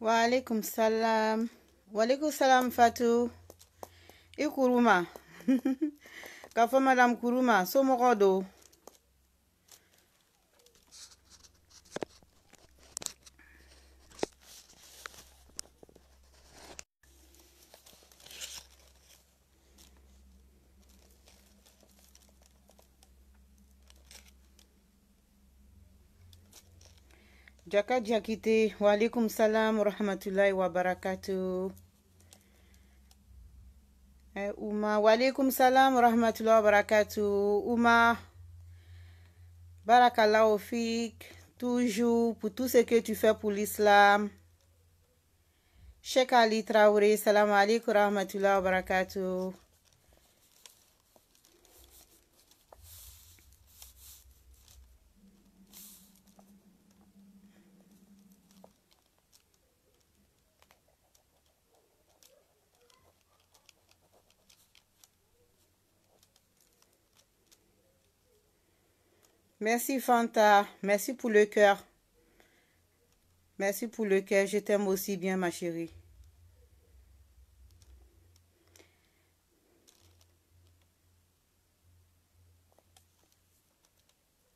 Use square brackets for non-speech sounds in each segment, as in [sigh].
Walaikum salam. Walaikum salam fatu I Kuruma. [laughs] Ka fɔ madame Kuruma somɔgɔ do. jaka jakite alaikum salam wa barakatuh eh, uma alaikum salam rahmatullahi wa barakatuh uma barakallahu fik toujours pour tout ce que tu fais pour l'islam Cheikh Ali Traoré, salam alaikum wa barakatuh Merci Fanta, merci pour le cœur. Merci pour le cœur, je t'aime aussi bien ma chérie.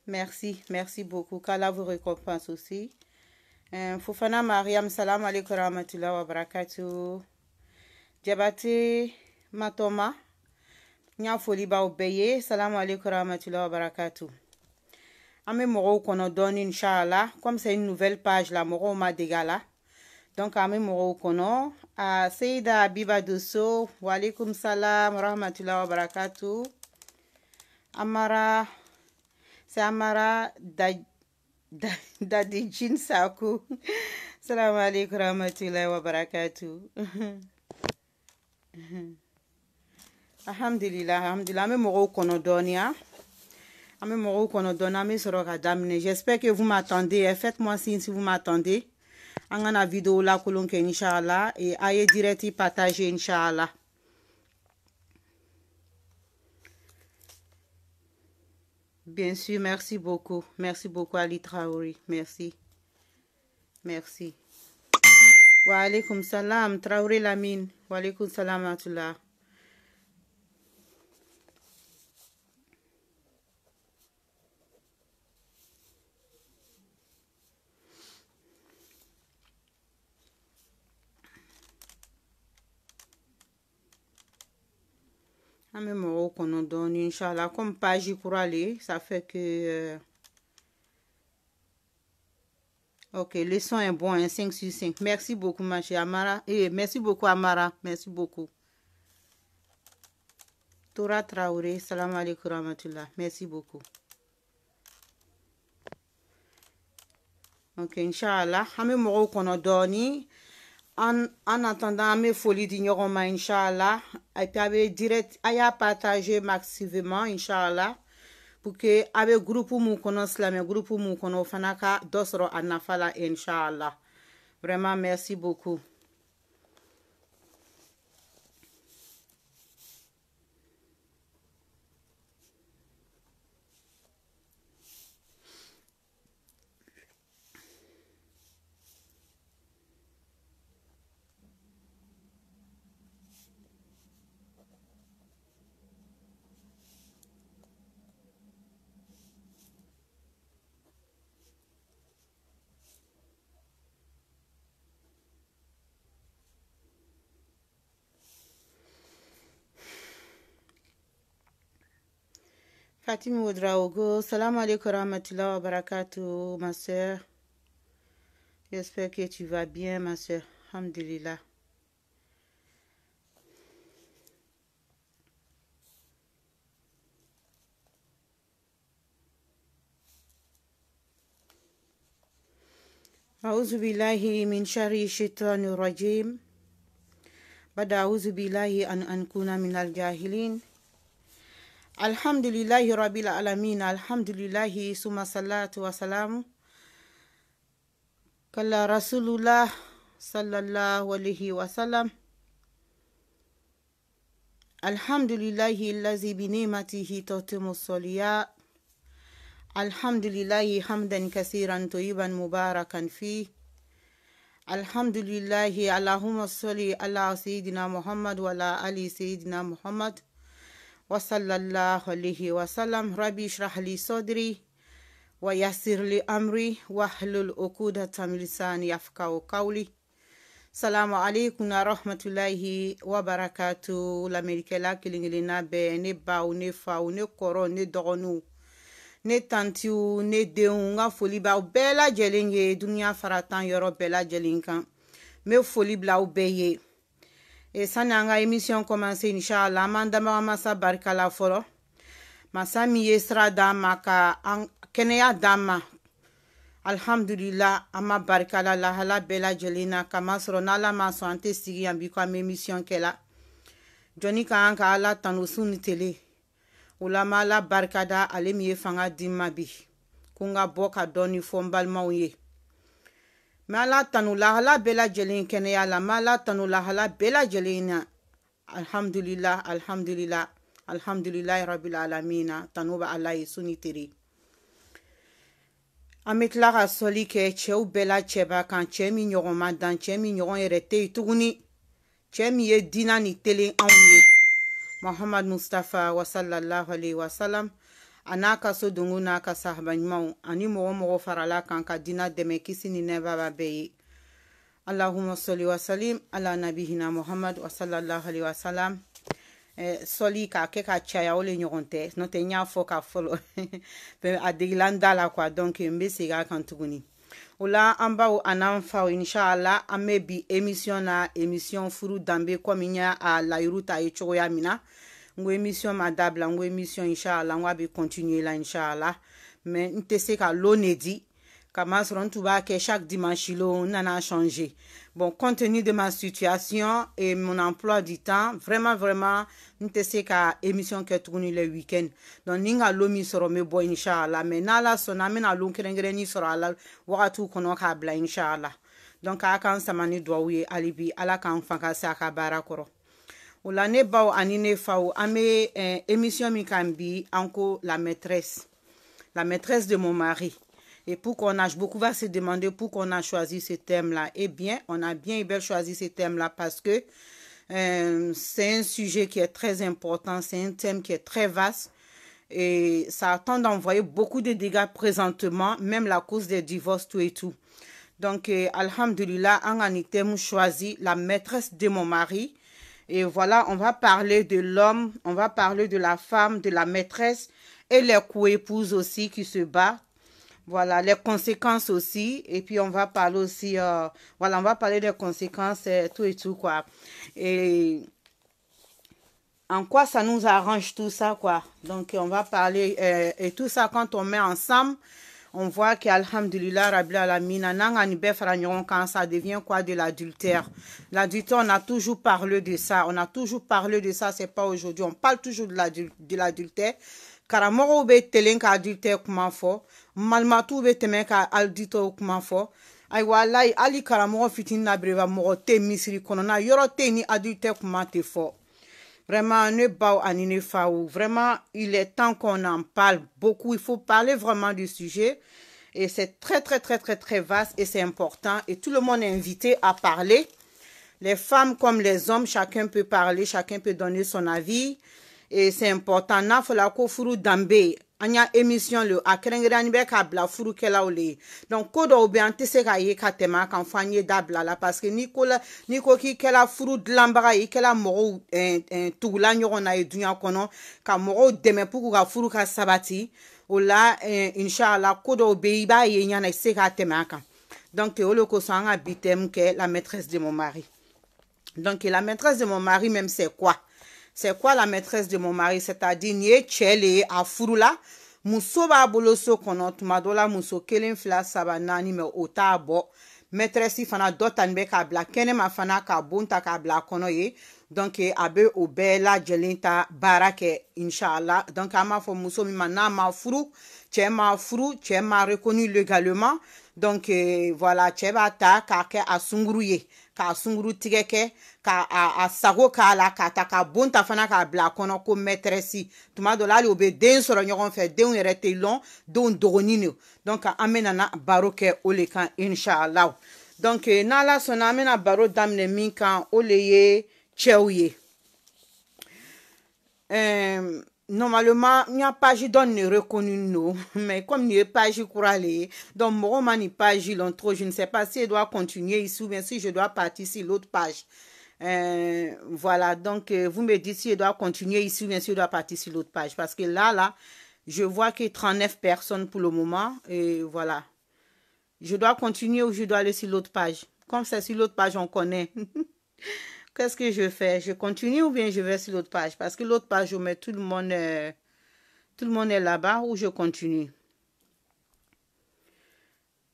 Merci, merci beaucoup. Qu'Allah vous récompense aussi. Euh, Fofana Mariam, salam alaikum rahmatullah wa barakatuh. Diabaté Matoma, Nya Foliba Obeye, salam alaikum rahmatullah wa barakatuh an bɛ mɔgɔw inshallah, comme c'est une nouvelle page la Moro ma donc an bɛ mɔgɔw a seyida abiba doso salam, salam wa barakatuh. amara c'est amara dadi da, da, [laughs] salam alaikum wa wabarakatu [laughs] Alhamdulillah Alhamdulillah. an bɛ J'espère que vous m'attendez. Eh, faites-moi signe si vous m'attendez. An vidéo video la kolonke, inshallah. Et aye direti pataje, Bien sûr, merci beaucoup. Merci beaucoup, Ali Traori. Merci. Merci. Wa alaikum salam, Traori Lamine. Wa alaikum salam, Atullah. an ah, oh, qu'on qu'on a donné, comme page pour aller, ça fait que euh, ok le son est bon un hein, 5 sur 5 merci beaucoup ma Amara eh, merci beaucoup Amara merci beaucoup Tora Traoré salam alaikum matullah. merci beaucoup ok inshallah. an ah, oh, qu'on qu'on a an antanda me foli di nyo roman incha Allah, epi ave direte aya pataje maksiveman incha Allah, pouke ave grupu mou kono slame, grupu mou kono fanaka dosro an nafala incha Allah. Vreman, mersi beaucoup. فاطمة ودراوغو السلام عليكم ورحمة الله وبركاته ma soeur j'espère que tu vas bien ma soeur alhamdulillah أعوذ بالله من شر الشيطان الرجيم بعد أعوذ بالله أن أكون من الجاهلين الحمد لله رب العالمين الحمد لله ثم صلاة وسلام كلا رسول الله صلى الله عليه وسلم الحمد لله الذي بنعمته تتم الصلياء الحمد لله حمدا كثيرا طيبا مباركا فيه الحمد لله اللهم صل على سيدنا محمد وعلى ال سيدنا محمد وصلى الله عليه وسلم ربي اشرح لي صدري ويسر لي أمري واحلل عقودة من لساني يفقهوا قولي salamu aleykum na rahmatulahi wa barakatu lamɛnnikɛla kelen kelenna bɛɛ ne baw ne faw ne kɔrɔw ne dɔgɔninw ne tantiw ne denw n ka foli b'aw bɛɛ lajɛlen ye duniɲa faratan yɔrɔ bɛɛ lajɛlen kan n bɛ foli bila aw bɛɛ ye e sani an ka emisiyɔn kɔmanse inshallah an b'an danbaga masa barika la fɔlɔ masa min ye sira d'an ma ka an kɛnɛya d'an ma alhamdulila an ma barika la lahala bɛɛ lajɛlen na kamasɔrɔ n'ala ma sɔn an tɛ sigi yan bi ko an bɛ emisiyɔn kɛla jɔnni ka an ka ala tanu su ni tele o la an bɛ ala barika da ale min ye fanga di n ma bi ko n ka bɔ ka dɔɔni fɔ n balimaw ye Mala tanu lahala bela ġelin kene jala, mala tanu lahala bela ġelina. Alhamdulillah, alhamdulillah, alhamdulillah rabbil alamina, ba Allah sunitiri. Amit laħa soli ke ċew bela ċeba kan ċemi njogon madan, ċemi njogon irete tuguni, ċemi jedina ni tele għawni. Muhammad Mustafa wa sallallahu alayhi wa sallam. a n'a ka so dongo n'a ka sahaba ɲumanw ani mɔgɔ mɔgɔ farala kan ka dina dɛmɛ kisi ni nɛbaba bɛɛ ye allahuma soli wasalim ala nabihina muhamad wasalallahu alaihi wasalam eh, sɔli k'a kɛ ka caya o le ɲɔgɔn tɛ n'o tɛ n y'a fɔ ka fɔlɔ [laughs] a degila n da la kuwa donc n be segi a kan tuguni o la an baw a n'an faw inshallah an be bi emisiyɔn na emisiyɔn furu danbe komi n y'a layiru ta ye cogoya min na n ko émission ma dabila n ko émission inchallah n ko a be continue la inchallah mais n tɛ se ka lon ne di kamasɔrɔ n tun b'a kɛ chaque dimanche lo n nana changer bon compte tenu de ma situation et mon emploi du temps vraiment vraiment n tɛ se ka émission kɛ tuguni le weekend donc ni n ka lo min sɔrɔ n bɛ bɔ inchallah mais n'ala sɔnna n bɛna lon kɛrɛnkɛrɛnnin sɔrɔ a la wagatiw kɔnɔ k'a bila inchallah donc a k'an sama ni duwawu ye hali bi ala k'an fanga se a ka baara kɔrɔ la eh, la maîtresse. La maîtresse de mon mari. Et pour qu'on a, beaucoup va se demander pourquoi on a choisi ce thème-là. Eh bien, on a bien bien choisi ce thème-là parce que eh, c'est un sujet qui est très important, c'est un thème qui est très vaste et ça attend d'envoyer beaucoup de dégâts présentement, même la cause des divorces, tout et tout. Donc, euh, alhamdulillah, en choisi la maîtresse de mon mari. Et voilà, on va parler de l'homme, on va parler de la femme, de la maîtresse et les coépouses aussi qui se battent. Voilà, les conséquences aussi. Et puis, on va parler aussi, euh, voilà, on va parler des conséquences, et tout et tout, quoi. Et en quoi ça nous arrange tout ça, quoi. Donc, on va parler, euh, et tout ça, quand on met ensemble, on voit qu'Alhamdulillah, Rabbil quand ça devient quoi de l'adultère. L'adultère, on a toujours parlé de ça. On a toujours parlé de ça, c'est pas aujourd'hui. On parle toujours de l'adultère. Karamoro be telenka adultère comment fort. Malmatou be adultère comment fort. ayiwa Ali hali karamɔgɔ na bereba moro misiri na ni adultère comment te Vraiment, ne Vraiment, il est temps qu'on en parle beaucoup. Il faut parler vraiment du sujet. Et c'est très, très, très, très, très vaste et c'est important. Et tout le monde est invité à parler. Les femmes comme les hommes, chacun peut parler, chacun peut donner son avis. Et c'est important. dambé. an y'a emisiyɔn le a kɛrɛnkɛrɛnni bɛ k'a bila furukɛlaw le ye donc ko dɔw bɛ an tɛ se k'a ye ka tɛmɛ a kan fɔ an ye dabila la parce que n'i ko la n'i ko k'i kɛla furu dilanbaga ye i kɛla mɔgɔw ɛɛ ɛɛ eh, eh, tugula ɲɔgɔn na ye dunuya kɔnɔ ka mɔgɔw dɛmɛ pour ka furu ka sabati o la ɛɛ eh, inshallah ko dɔw bɛ yen i b'a ye ɲɛna i tɛ se k'a tɛmɛ a kan donc e o de kosɔn an ka bi thème kɛ la maîtresse de mon mari donc e la maîtresse de mon mari même c'est quoi c'est quoi la maîtresse de mon mari c'est-à-dire nin ye cɛɛ le ye a furula muso b'a bolo so kɔnɔ tuma dɔ la muso kelen fila saba naani mɛ o t'a bɔ mɛtɛrɛsi fana dɔ tani bɛ k'a bila kɛnɛma fana k'a bon ta k'a bila a kɔnɔ ye donc a bɛ o bɛɛ lajɛlen ta baara kɛ inshallah donc an b'a fɔ muso min ma n'a ma furu cɛ ma furu cɛ ma reconnu légalement donc euh, voilà cɛɛ b'a ta k'a kɛ a sunguru ye k'a sunguru tigɛ kɛ ka a, a sago k'a la k'a ta ka bon ta fana k'a bila a kɔnɔ ko mɛtɛrɛsi tuma dɔ la hali o bɛ den sɔrɔ ɲɔgɔn fɛ denw yɛrɛ tɛ lɔn denw dɔgɔnin de donc an bɛna na baro kɛ o le kan inshallah donc euh, n'ala sɔnna an bɛna baro daminɛ min kan o le ye cɛw ye. Um, normalement ny pas page donne ne reconnu non [laughs] mais comme ny a page je crois aller, donc mon roman page l'entre, trop je ne sais pas si je dois continuer ici ou bien si je dois partir sur l'autre page euh, voilà donc euh, vous me dites si je dois continuer ici ou bien si je dois partir sur l'autre page parce que là là je vois que 39 personnes pour le moment et voilà je dois continuer ou je dois aller sur l'autre page comme c'est sur l'autre page on connaît [laughs] Qu'est-ce que je fais Je continue ou bien je vais sur l'autre page Parce que l'autre page, je mets tout le monde, euh, monde là-bas ou je continue.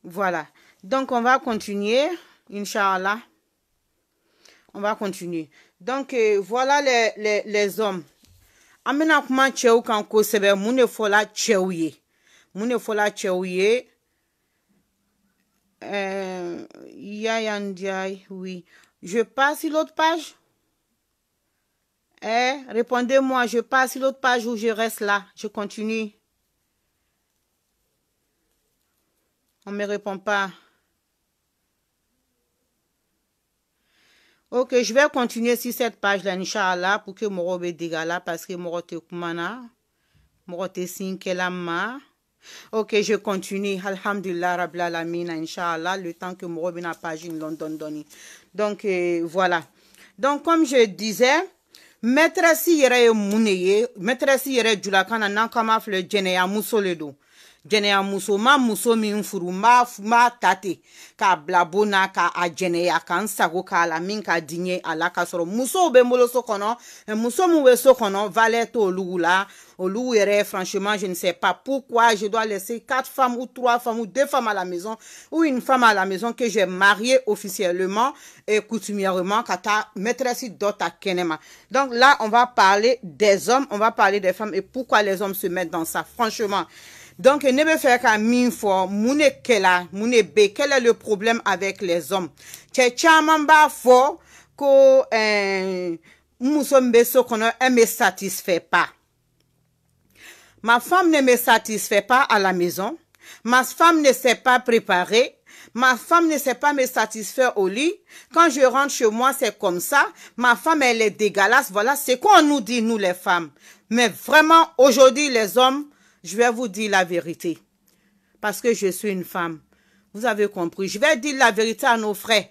Voilà. Donc, on va continuer, Inch'Allah. On va continuer. Donc, euh, voilà les, les, les hommes. amina kuma cheu kan kosebe oui. Je passe sur l'autre page. Eh, répondez-moi, je passe sur l'autre page ou je reste là, je continue. On ne me répond pas. Ok, je vais continuer sur cette page-là, Inch'Allah, pour que mon me dégala, parce que rote te kumana, hein. rote sinkelama. Ok, je continue. Alhamdulillah, Rabla Lamina, Inch'Allah, le temps que Moro n'a page, London donné. donc euh, voilà donc comme je disais maîtresse yɛrɛ ye mun de ye maîtresse yɛrɛ julakan na n'an kama filɛ jɛnɛyamuso le don jɛnɛyamuso ma muso min furu n b'a n b'a ta ten k'a bila bon na ka a jɛnɛya ka n sago k'a la min ka di n ye a la k'a sɔrɔ musow bɛ n bolo so kɔnɔ muso min bɛ so kɔnɔ valɛ t'olu la franchement, je ne sais pas pourquoi je dois laisser quatre femmes ou trois femmes ou deux femmes à la maison ou une femme à la maison que j'ai mariée officiellement et coutumièrement, kata maîtresse à Kenema. Donc là, on va parler des hommes, on va parler des femmes et pourquoi les hommes se mettent dans ça, franchement. Donc, ne me faire qu'à mille fois, moune kela, moune be, quel est le problème avec les hommes? Tchè mamba fo, ko, euh, beso qu'on ne me satisfait pas. Ma femme ne me satisfait pas à la maison. Ma femme ne sait pas préparer. Ma femme ne sait pas me satisfaire au lit. Quand je rentre chez moi, c'est comme ça. Ma femme, elle est dégueulasse. Voilà ce qu'on nous dit, nous les femmes. Mais vraiment, aujourd'hui, les hommes, je vais vous dire la vérité. Parce que je suis une femme. Vous avez compris. Je vais dire la vérité à nos frères.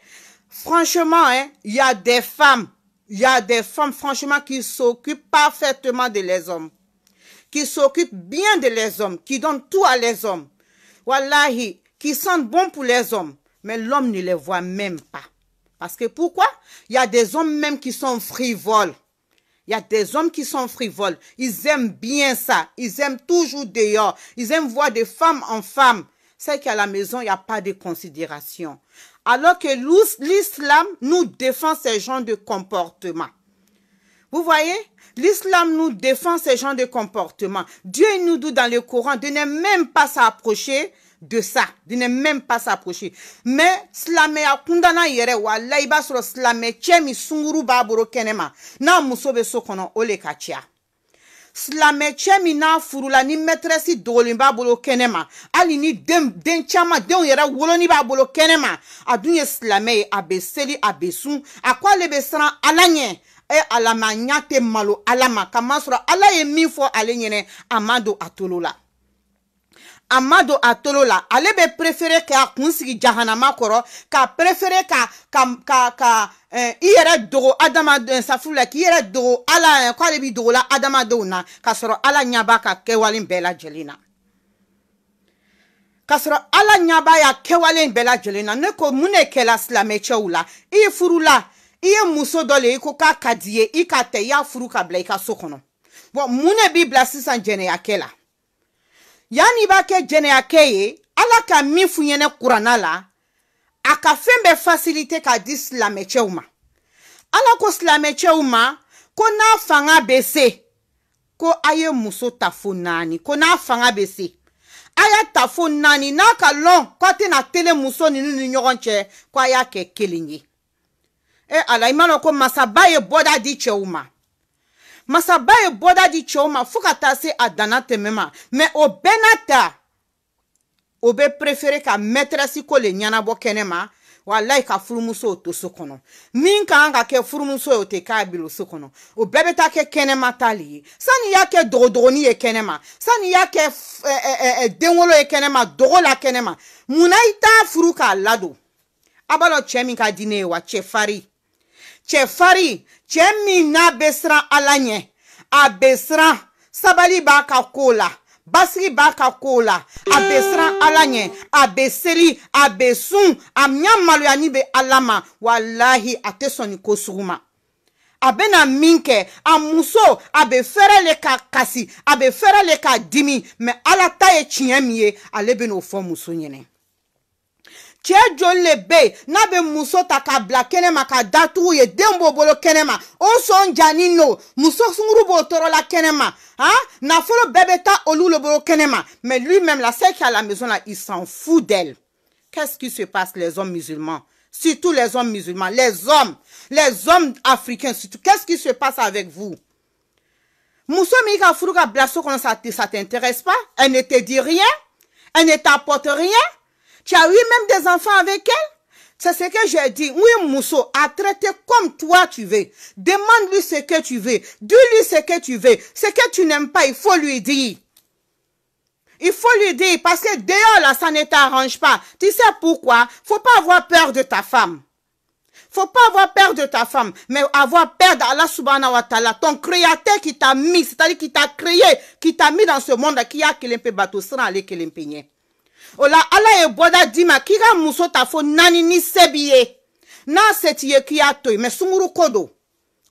Franchement, hein, il y a des femmes. Il y a des femmes, franchement, qui s'occupent parfaitement de les hommes qui s'occupent bien de les hommes, qui donnent tout à les hommes. Wallahi, qui sentent bons pour les hommes, mais l'homme ne les voit même pas. Parce que pourquoi Il y a des hommes même qui sont frivoles. Il y a des hommes qui sont frivoles. Ils aiment bien ça. Ils aiment toujours dehors. Ils aiment voir des femmes en femmes. C'est qu'à la maison, il n'y a pas de considération. Alors que l'islam nous défend ces gens de comportement. Vous voyez L'islam nous défend ces genres de comportements. Dieu nous dit dans le Coran de ne même pas s'approcher de ça, de ne même pas s'approcher. Mais silamɛya kundana yɛrɛ walayi i b'a sɔrɔ silamɛ cɛ min sunguru b'a bolo kɛnɛma n'a muso bɛ so kɔnɔ o le ka ca. silamɛ cɛ min n'a furula ni mɛtɛrɛsi dogolen b'a bolo kɛnɛma hali ni den den caman denw yɛrɛ woloni b'a bolo kɛnɛma a dun ye silamɛ ye a bɛ seli a bɛ sun a ko ale bɛ siran ala ɲɛ e ala ma ɲa tɛ malo ala ma kamasɔrɔ ala ye min fɔ ale ɲɛnɛ a ma don a tolo la a ma don a tolo la ale bɛ perefere k'a kun sigi jahanama kɔrɔ ka perefere ka ka ka ka eh, i yɛrɛ dogo adamaden safu la k'i yɛrɛ dogo ala k'ale bi dogo la adamadenw na k'a sɔrɔ ala ɲɛ b'a ka kɛwale bɛɛ lajɛlen na k'a sɔrɔ ala ɲɛ b'a ya kɛwale bɛɛ lajɛlen na ne ko mun de kɛla silamɛcɛw la i furula i ye muso dɔ le i ko k'a ka di ye i k'a tɛ i y'a furu ka bila i ka so kɔnɔ bɔn mun ne b'i bila sisan jɛnɛyakɛ la yanni i b'a kɛ jɛnɛyakɛ ye ala ka min f'u ɲɛna kuranna la a ka fɛn bɛɛ fasilite k'a di silamɛcɛw ma ala ko silamɛcɛw ma ko n'a fanga bɛ se ko a ye muso ta fo naani ko n'a fanga bɛ se a y'a ta fo naani n'a ka lɔn k'a tɛna tele muso ninnu ni ɲɔgɔn cɛ ko a y'a kɛ kelen ye e ala i m'a lɔn ko masaba ye bɔda di cɛw ma masaba ye bɔda di cɛw ma fɔɔ ka taa se a danna tɛmɛ ma mɛ o bɛɛ n'a ta o bɛ perefere ka mɛtɛrɛsi ko le ɲɛnabɔ kɛnɛma walayi ka furumuso o to so kɔnɔ min ka kan ka kɛ furumuso ye o tɛ k'a e bilo so kɔnɔ o bɛɛ bɛ taa kɛ kɛnɛma ta le ye sani i y'a kɛ dogodogoni ye kɛnɛma sani i y'a kɛ eh, eh, e, e, denwolo ye kɛnɛma dogo la kɛnɛma munna i t'a furu k'a ladon a b'a dɔn cɛ min ka di ne ye wa cɛ fari cɛ fari cɛ min n'a bɛ siran ala ɲɛ a bɛ siran sabali b'a ka koo la basigi b'a ka koo la a bɛ siran ala ɲɛ a bɛ seli a bɛ sun a ɲa maloyani bɛ ala ma walahi a tɛ sɔn ni ko sugu ma a bɛna min kɛ a muso a bɛ fɛrɛ le ka kasi a bɛ fɛrɛ le ka dimi mɛ ala ta ye tiɲɛ min ye ale bɛn'o fɔ muso ɲɛnɛ Che joli le be n'a be muso ta k'a ka ye bolo Kenema, o sɔn no muso sunguru kenema la kenema. Ha? Na folo bɛ olu le bolo kenema mais lui même la celle qui à la maison là il s'en fout d'elle qu'est-ce qui se passe les hommes musulmans surtout les hommes musulmans les hommes les hommes africains surtout qu'est-ce qui se passe avec vous muso Mika i ka furu ça t'intéresse pas elle ne te dit rien elle ne t'apporte rien tu as eu même des enfants avec elle C'est ce que j'ai dit. Oui, Mousso, à traiter comme toi tu veux. Demande-lui ce que tu veux. Dis-lui ce que tu veux. Ce que tu n'aimes pas, il faut lui dire. Il faut lui dire, parce que dehors, là, ça ne t'arrange pas. Tu sais pourquoi Il Faut pas avoir peur de ta femme. Il Faut pas avoir peur de ta femme, mais avoir peur d'Allah subhanahu wa ta'ala, ton créateur qui t'a mis, c'est-à-dire qui t'a créé, qui t'a mis dans ce monde, qui a qu'il peu bateau, sera aller qu'il o la ala ye bɔda d'i ma k'i ka muso ta fo naani ni se b'i ye n'a se t'i ye k'i y'a to yen mɛ sunguru ko don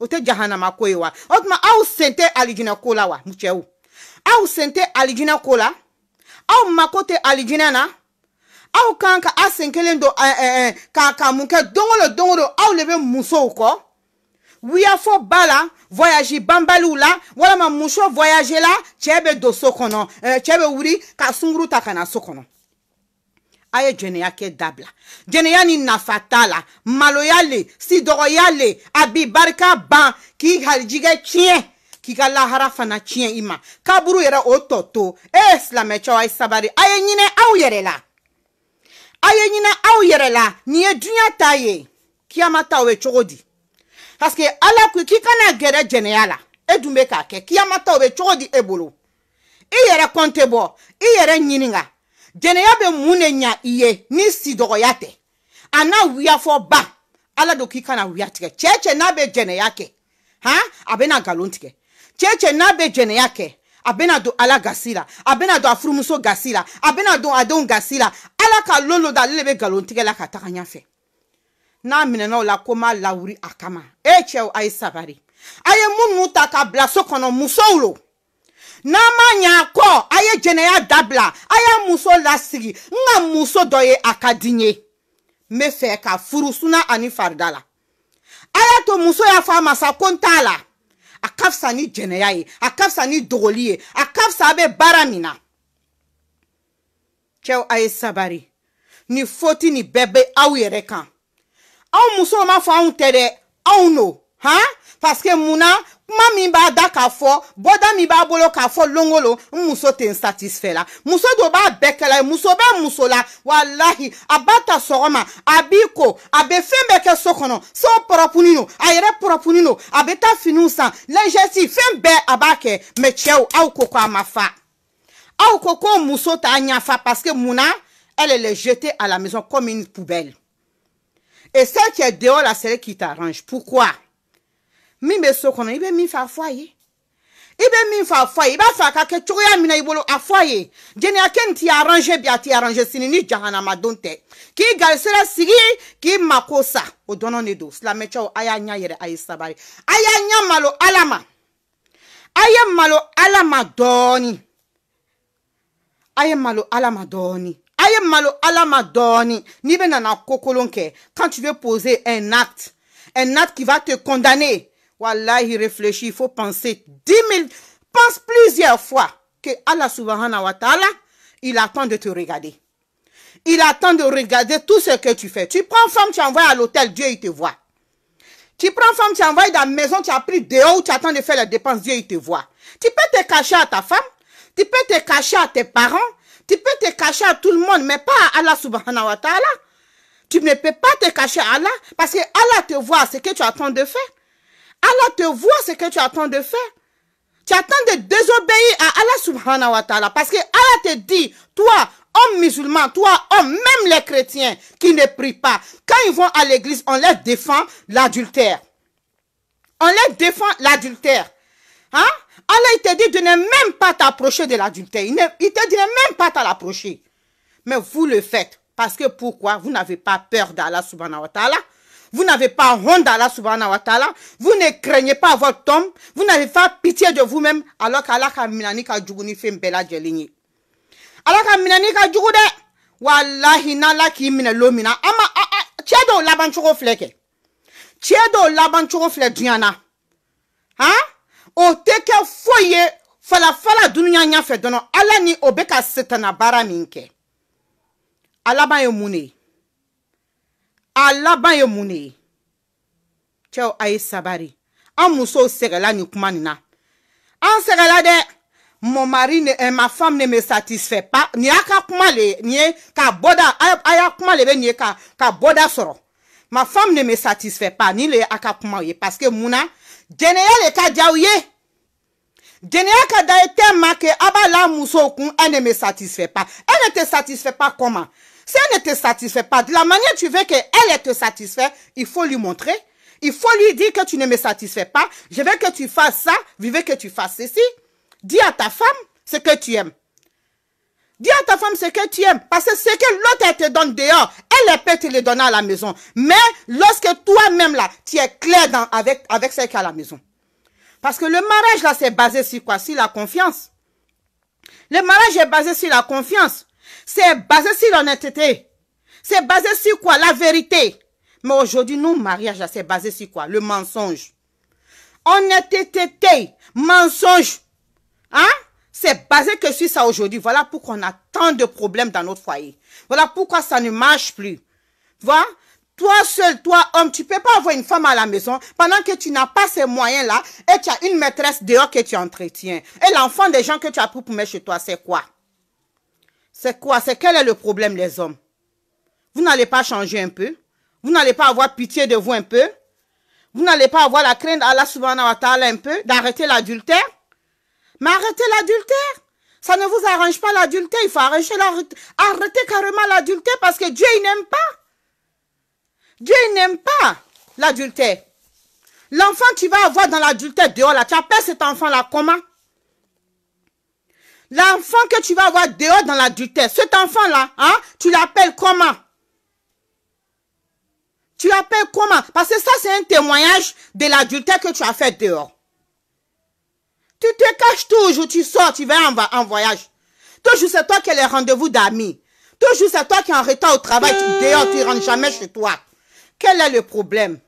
o tɛ jahanama ko ye wa o tuma aw sen tɛ alijinɛ ko la wa cɛw aw sen tɛ alijinɛ ko la aw mako tɛ alijinɛ na aw kan ka a sen kelen don ɛɛ ɛɛ k'a ka mun kɛ don o don don o don aw de bɛ musow kɔ wuyafɔ ba la voyage banbaliw la walama muso voyage la cɛɛ bɛ don so kɔnɔ ɛɛ cɛɛ bɛ wuli ka sunguru ta ka na so kɔnɔ. a ye jɛnɛya kɛ dabila jɛnɛya ni nafa t'a la maloya le sidɔgɔya le a bi barika ban k'i halijigɛ tiɲɛ k'i ka lahara fana tiɲɛ i ma kaburu yɛrɛ o tɔ to e ye silamɛcɛw a ye sabari a ye ɲinɛ aw yɛrɛ la a ye ɲinɛ aw yɛrɛ la nin ye duɲa ta ye kiyama taw ye cogo di parseke ala ko k'i kana gɛrɛ jɛnɛya la e dun bɛ k'a kɛ kiyama taw bɛ cogo di e bolo i yɛrɛ kɔnte bɔ i yɛrɛ ɲininga jɛnɛya bɛ mun de ɲa i ye ni sidɔgɔya tɛ a n'a wiyafɔba ala don k'i kana wiya tigɛ cɛɛ cɛ n'a bɛ jɛnɛya kɛ han a bɛna galon tigɛ cɛɛ cɛ n'a bɛ jɛnɛya kɛ a bɛna don ala gasi la a bɛna don a furumuso gasi la a bɛna don a denw gasi la ala ka lolo da ale de bɛ galon tigɛ la ka taga ɲɛfɛ n'a minɛna o la ko n b'a lawuli a kama e cɛw a ye sabari a ye minnu ta ka bila so kɔnɔ musow lo n'an ma ɲa kɔ a ye jɛnɛya dabila a y'a muso lasigi n ka muso dɔ ye a ka di n ye n bɛ fɛ ka furu suna ani farida la a y'a to muso y'a fɔ a ma sa ko n t'a la a ka fisa ni jɛnɛya ye a ka fisa ni dogoli ye a ka fisa a bɛ baara min na cɛw a ye sabari nin foti nin bɛɛ bɛ aw yɛrɛ kan anw musow ma fɔ anw tɛ dɛ anw no han paseke mun na kuma min b'a da k'a fɔ bɔda min b'a bolo k'a fɔ longolo n muso tɛ n satisfɛ la muso do b'a bɛɛ kɛla ye muso bɛ muso la walahi a b'a ta sɔgɔma a b'i ko a bɛ fɛn bɛɛ kɛ so kɔnɔ so pɔrɔpunin do a yɛrɛ pɔrɔpunin do a bɛ taa finiw san lɛnzɛsi fɛn bɛɛ a b'a kɛ mɛ cɛw aw ko ko a ma fa aw ko ko muso t'a ɲafa parce que mun na elle est jetée à la maison comme une poubelle et celle qui est dehors là c'est elle qui t'arrange pourquoi Mime so mi ibe mi fa fɛ a mi fa ye mina bɛ min fɔ a arrange bi arrange sini ni ma madonte. k'i galsela sigi k'i mako sa o dɔnɔ de don silamɛcɛw a y'a Aya y'a malo alama. Aya malo alama doni. malo alamadoni. doni malo alama doni. n'i quand tu veux poser un acte un acte qui va te condamner il réfléchit, il faut penser dix mille, pense plusieurs fois que Allah subhanahu wa ta'ala, il attend de te regarder. Il attend de regarder tout ce que tu fais. Tu prends femme, tu envoies à l'hôtel, Dieu, il te voit. Tu prends femme, tu envoies dans la maison, tu as pris dehors, tu attends de faire les dépenses, Dieu, il te voit. Tu peux te cacher à ta femme, tu peux te cacher à tes parents, tu peux te cacher à tout le monde, mais pas à Allah subhanahu wa ta'ala. Tu ne peux pas te cacher à Allah parce que Allah te voit ce que tu attends de faire. Allah te voit ce que tu attends de faire. Tu attends de désobéir à Allah subhanahu wa ta'ala parce que Allah te dit, toi, homme musulman, toi, homme, même les chrétiens qui ne prient pas, quand ils vont à l'église, on les défend l'adultère. On les défend l'adultère. Hein? Allah, il te dit de ne même pas t'approcher de l'adultère. Il, te dit de même pas t'approcher. Mais vous le faites. Parce que pourquoi? Vous n'avez pas peur d'Allah subhanahu wa ta'ala. Vous n'avez pas honte d'Allah subhanahu wa ta'ala. Vous ne craignez pas votre tombe. Vous n'avez pas pitié de vous-même. Alors qu'Allah ka minani ka djougouni fait fɛn bɛɛ lajɛlen ka minani ka djougoude. k'i min ma a a cɛ la laban cogo filɛ kɛ. Cɛ O tɛ kɛ Fala ye falafala dunuya ɲɛfɛ dɔrɔn Ala ni o bɛ bara minke. Ben, ala ye mun de ye cɛw a ye sabari an musow sɛgɛla nin kuma nin na an sɛgɛla dɛ mon mari ne eh, ma femme ne me satisfait pas nin y'a ka kuma le nin ye ka bɔda a y'a kuma le bɛ nin ye ka ka bɔda sɔrɔ ma femme ne me satisfait pas nin le ye a e ka kumaw ye parce que mun na jɛnɛya le ka diya u ye jɛnɛya ka da ye tellement que a b'a la musow kun elle ne me satisfait pas elle ne te satisfait pas comment Si elle ne te satisfait pas, de la manière que tu veux qu'elle te satisfait, il faut lui montrer. Il faut lui dire que tu ne me satisfais pas. Je veux que tu fasses ça. Je veux que tu fasses ceci. Dis à ta femme ce que tu aimes. Dis à ta femme ce que tu aimes. Parce que ce que l'autre te donne dehors, elle peut te le donner à la maison. Mais lorsque toi-même, là, tu es clair dans, avec, avec ce qu'il à la maison. Parce que le mariage, là, c'est basé sur quoi Sur la confiance. Le mariage est basé sur la confiance. C'est basé sur l'honnêteté. C'est basé sur quoi La vérité. Mais aujourd'hui, nous, mariage, c'est basé sur quoi Le mensonge. Honnêteté, mensonge. Hein c'est basé que sur ça aujourd'hui. Voilà pourquoi on a tant de problèmes dans notre foyer. Voilà pourquoi ça ne marche plus. Toi seul, toi homme, tu peux pas avoir une femme à la maison pendant que tu n'as pas ces moyens-là et tu as une maîtresse dehors que tu entretiens. Et l'enfant des gens que tu as pris pour mettre chez toi, c'est quoi c'est quoi C'est quel est le problème les hommes Vous n'allez pas changer un peu Vous n'allez pas avoir pitié de vous un peu Vous n'allez pas avoir la crainte d'Allah subhanahu wa ta'ala un peu D'arrêter l'adultère Mais arrêtez l'adultère ça ne vous arrange pas l'adultère, il faut arrêter, arrêter carrément l'adultère parce que Dieu il n'aime pas. Dieu n'aime pas l'adultère. L'enfant que tu vas avoir dans l'adultère dehors, là, tu appelles cet enfant-là comment L'enfant que tu vas avoir dehors dans l'adultère, cet enfant-là, hein, tu l'appelles comment Tu l'appelles comment Parce que ça, c'est un témoignage de l'adultère que tu as fait dehors. Tu te caches toujours, tu sors, tu vas en, voyage. Toujours c'est toi qui as les rendez-vous d'amis. Toujours c'est toi qui es en retard au travail, tu dehors, tu rentres jamais chez toi. Quel est le problème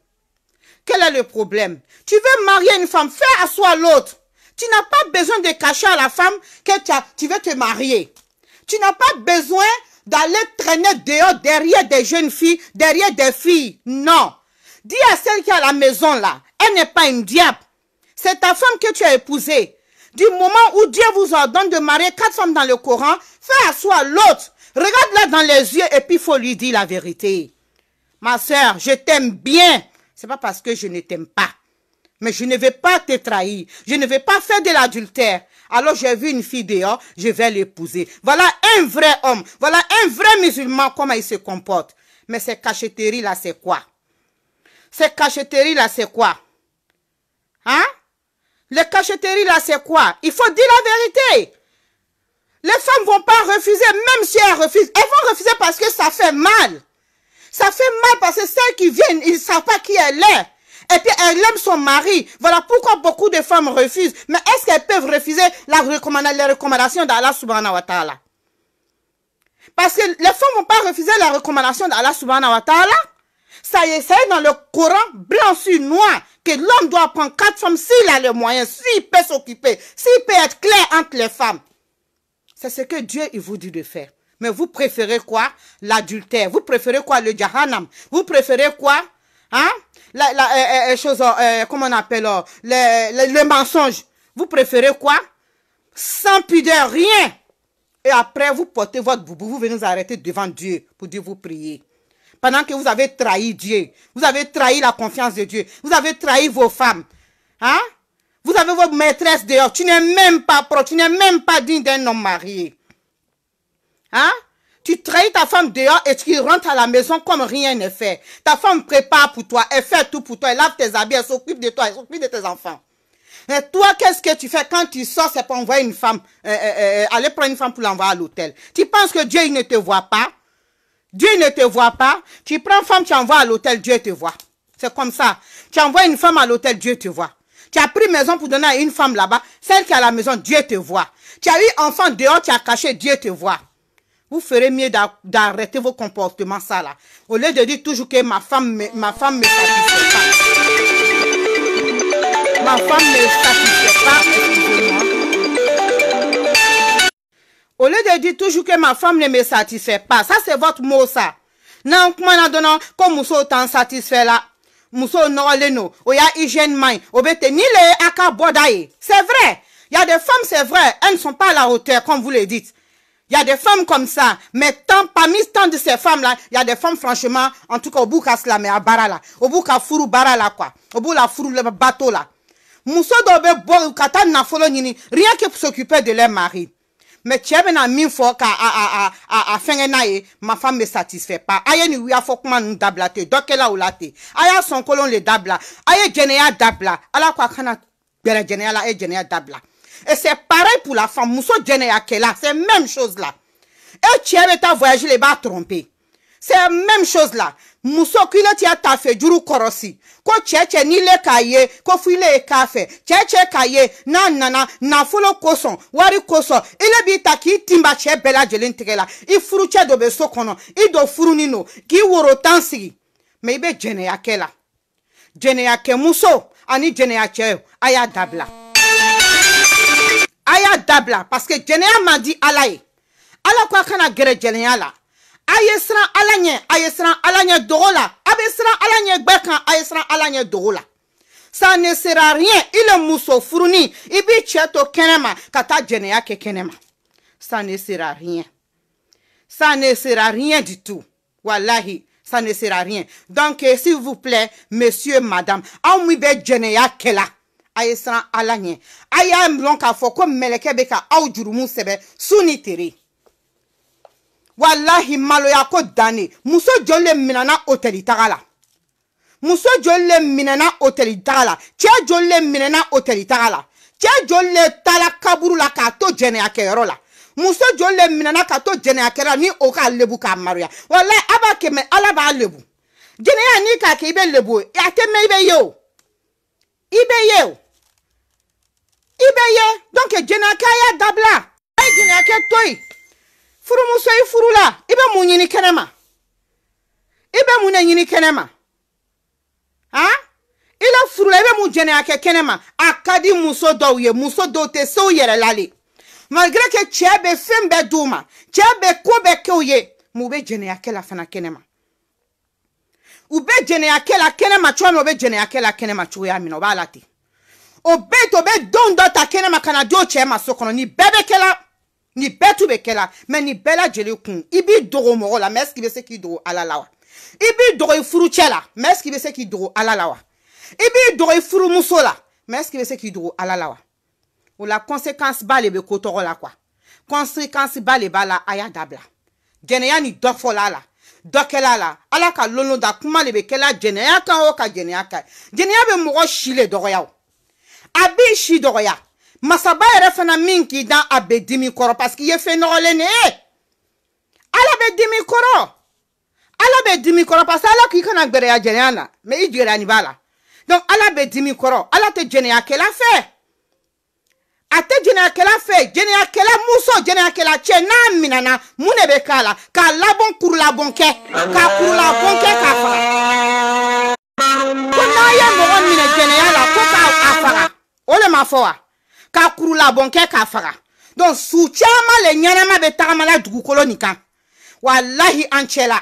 Quel est le problème Tu veux marier une femme, fais soi l'autre. Tu n'as pas besoin de cacher à la femme que tu, veux te marier. Tu n'as pas besoin d'aller traîner dehors derrière des jeunes filles, derrière des filles. Non. Dis à celle qui a la maison là, elle n'est pas une diable. C'est ta femme que tu as épousée. Du moment où Dieu vous ordonne de marier quatre femmes dans le Coran, fais soi l'autre. Regarde-la dans les yeux et puis il faut lui dire la vérité. Ma soeur, je t'aime bien. C'est pas parce que je ne t'aime pas. Mais je ne vais pas te trahir. Je ne vais pas faire de l'adultère. Alors j'ai vu une fille dehors, je vais l'épouser. Voilà un vrai homme. Voilà un vrai musulman, comment il se comporte. Mais ces cacheteries-là, c'est quoi Ces cacheteries-là, c'est quoi Hein Les cacheteries-là, c'est quoi Il faut dire la vérité. Les femmes vont pas refuser, même si elles refusent. Elles vont refuser parce que ça fait mal. Ça fait mal parce que celles qui viennent, ils ne savent pas qui elle est. Et puis elle aime son mari. Voilà pourquoi beaucoup de femmes refusent. Mais est-ce qu'elles peuvent refuser la recommandation les recommandations d'Allah subhanahu wa ta'ala Parce que les femmes vont pas refuser la recommandation d'Allah subhanahu wa ta'ala. Ça y est, c'est dans le Coran blanc sur noir que l'homme doit prendre quatre femmes s'il a les moyens, s'il peut s'occuper, s'il peut être clair entre les femmes. C'est ce que Dieu il vous dit de faire. Mais vous préférez quoi L'adultère. Vous préférez quoi Le Jahannam. Vous préférez quoi Hein la, euh, euh, euh, chose, comment on appelle, le mensonge. Vous préférez quoi Sans pudeur, rien. Et après, vous portez votre boubou, vous venez vous arrêter devant Dieu pour Dieu vous prier. Pendant que vous avez trahi Dieu, vous avez trahi la confiance de Dieu, vous avez trahi vos femmes. Hein? Vous avez votre maîtresse dehors, tu n'es même pas propre, tu n'es même pas digne d'un homme marié. Hein? Tu trahis ta femme dehors et tu rentres à la maison comme rien n'est fait. Ta femme prépare pour toi, elle fait tout pour toi, elle lave tes habits, elle s'occupe de toi, elle s'occupe de tes enfants. Mais toi, qu'est-ce que tu fais quand tu sors, c'est pour envoyer une femme, euh, euh, euh, aller prendre une femme pour l'envoyer à l'hôtel. Tu penses que Dieu ne te voit pas Dieu ne te voit pas. Tu prends femme, tu envoies à l'hôtel, Dieu te voit. C'est comme ça. Tu envoies une femme à l'hôtel, Dieu te voit. Tu as pris maison pour donner à une femme là-bas, celle qui est à la maison, Dieu te voit. Tu as eu enfant dehors, tu as caché, Dieu te voit vous ferez mieux d'arrêter vos comportements ça là. Au lieu de dire toujours que ma femme ne ma femme me satisfait pas. Ma femme me satisfait pas, excusez-moi. Au lieu de dire toujours que ma femme ne me satisfait pas, ça c'est votre mot ça. Non, comment on donné comme nous sommes autant satisfait là, muso nɔgɔlen non oh, y'a hygiène man ɲi o ni le c'est vrai il y a des femmes c'est vrai elles ne sont pas à la hauteur comme vous le dites il y a des femmes comme ça. Mais tant, parmi tant de ces femmes-là, il y a des femmes, franchement, en tout cas, au bout qu'à cela, mais à Barala. Au bout qu'à Bara là quoi. Au bout la Furu, le bateau, là. Moussa dobe bo, kata na folo nini. Rien que pour s'occuper de leur mari. Mais tu es maintenant ka a a a a ma femme me satisfait pas. Aye ni wia fo man nous donc elle a ou late. Aye son colon le dabla, aye généa dabla, ala kwa kana bere généa la aye généa dabla. Et c'est pareil pour la femme. Mousso akela, c'est même chose là. Et tu aimes ta voyagé les bas trompés. C'est la même chose là. Muso kile tia fait juru korosi. Ko cheche ni le kaye, ko file e kafe. Cheche kaye, nan nana, na folo koson, wari koson. Ile e bi taki timba che bela jelin tegela. il furu che dobe so kono. I do furu nino. Ki woro tansi. mais ibe jene ya djene la. Jene ya ke muso, ani djene ya che, aya dabla. Aya dabla, parce que jɛnɛya m'a di ala ye ala kana gere la a ye siran ala ɲɛ a ye alanye ala ɲɛ alanye la a bɛ ça ne sera rien il est mousso fourni. ibi b'i kenema kenema kɛnɛma ka taa ça ne sera rien ça ne sera rien du tout Wallahi. ça ne sera rien donc euh, s'il vous plaît monsieur madame on min bɛ jɛnɛya kɛla a ye siran ala ɲɛ a y'a dɔn k'a fɔ ko mɛlɛkɛ bɛ ka aw jurumu sɛbɛ su ni tere walahi maloya ko dane muso joli le minɛna otɛli taga la muso joli le minɛna otɛli taga la cɛɛ joli le minɛna otɛli taga la cɛɛ joli le taara kaburu la k'a to jɛnɛya kɛyɔrɔ la muso joli le minɛna ka to jɛnɛya ni o k'a lebu k'a maroya walahi a b'a kɛmɛ ala b'a lebu jɛnɛya n'i k'a kɛ i bɛ lebu a tɛ mɛn i bɛ ye o ibe ye o ibe ye donc jɛnɛkɛ ya dabila a ye jɛnɛkɛ to yen furumuso i furula i bɛ mun ɲini kɛnɛma i bɛ mun de ɲini kɛnɛma han i la furula i bɛ mun jɛnɛya kɛnɛma a ka di muso dɔw ye muso dɔw tɛ se u yɛrɛ la le malgré que cɛɛ bɛ fɛn bɛɛ di u ma cɛɛ bɛ koo bɛɛ kɛ u ye mun bɛ jɛnɛya la fana kɛnɛma u be jɛnɛya kɛ la kɛnɛma cogoya min o be jɛnɛya kɛ la kɛnɛma cogoya min na o b'a la ten o be to o be don dɔ ta kɛnɛma ka na di o cɛɛ ma so kɔnɔ nin bɛɛ be kɛla nin bɛɛ tu be kɛla mɛ nin bɛɛ lajɛlen kun i b'i dogo mɔgɔ la mɛ ɛsiki be se k'i dogo ala la wa i b'i dogo i furucɛ la mɛ ɛsiki be se k'i dogo ala la wa i b'i dogo i furumuso la mɛ ɛsiki be se k'i dogo ala la wa o la conséquence ba le be ko tɔgɔ la kuwa conséquence ba le b'a la a y'a dabila jɛnɛya nin dɔ fɔla a la dɔ kɛla la ala ka lɔlɔ da kuma le bɛ kɛla jɛnɛya kan o ka jɛnɛya kan jɛnɛya bɛ mɔgɔ si le dɔgɔya o a b'i si dɔgɔya masaba yɛrɛ fana min k'i dan a bɛ dimi kɔrɔ paseke i ye fɛn nɔgɔlen de ye ala bɛ dimi kɔrɔ ala bɛ dimi kɔrɔ parce que ala k'i kana gbɛrɛya jɛnɛya la mɛ i jɛra nin b'a la donc ala bɛ dimi kɔrɔ ala tɛ jɛnɛyakɛla fɛ a tɛ jɛnɛyakɛla fɛ jɛnɛyakɛla muso jɛnɛyakɛla cɛ n'a minɛna mun ne bɛ k'a la k'a labɔn kurulabɔn kɛ k'a kurulabɔn kɛ k'a faga ko n'a ye mɔgɔ minɛ jɛnɛya la ko k'a faga o le ma fɔ wa k'a kurulabɔn kɛ k'a faga donc su caaman le ɲɛnama bɛ tagamala dugukolo nin kan walahi an cɛla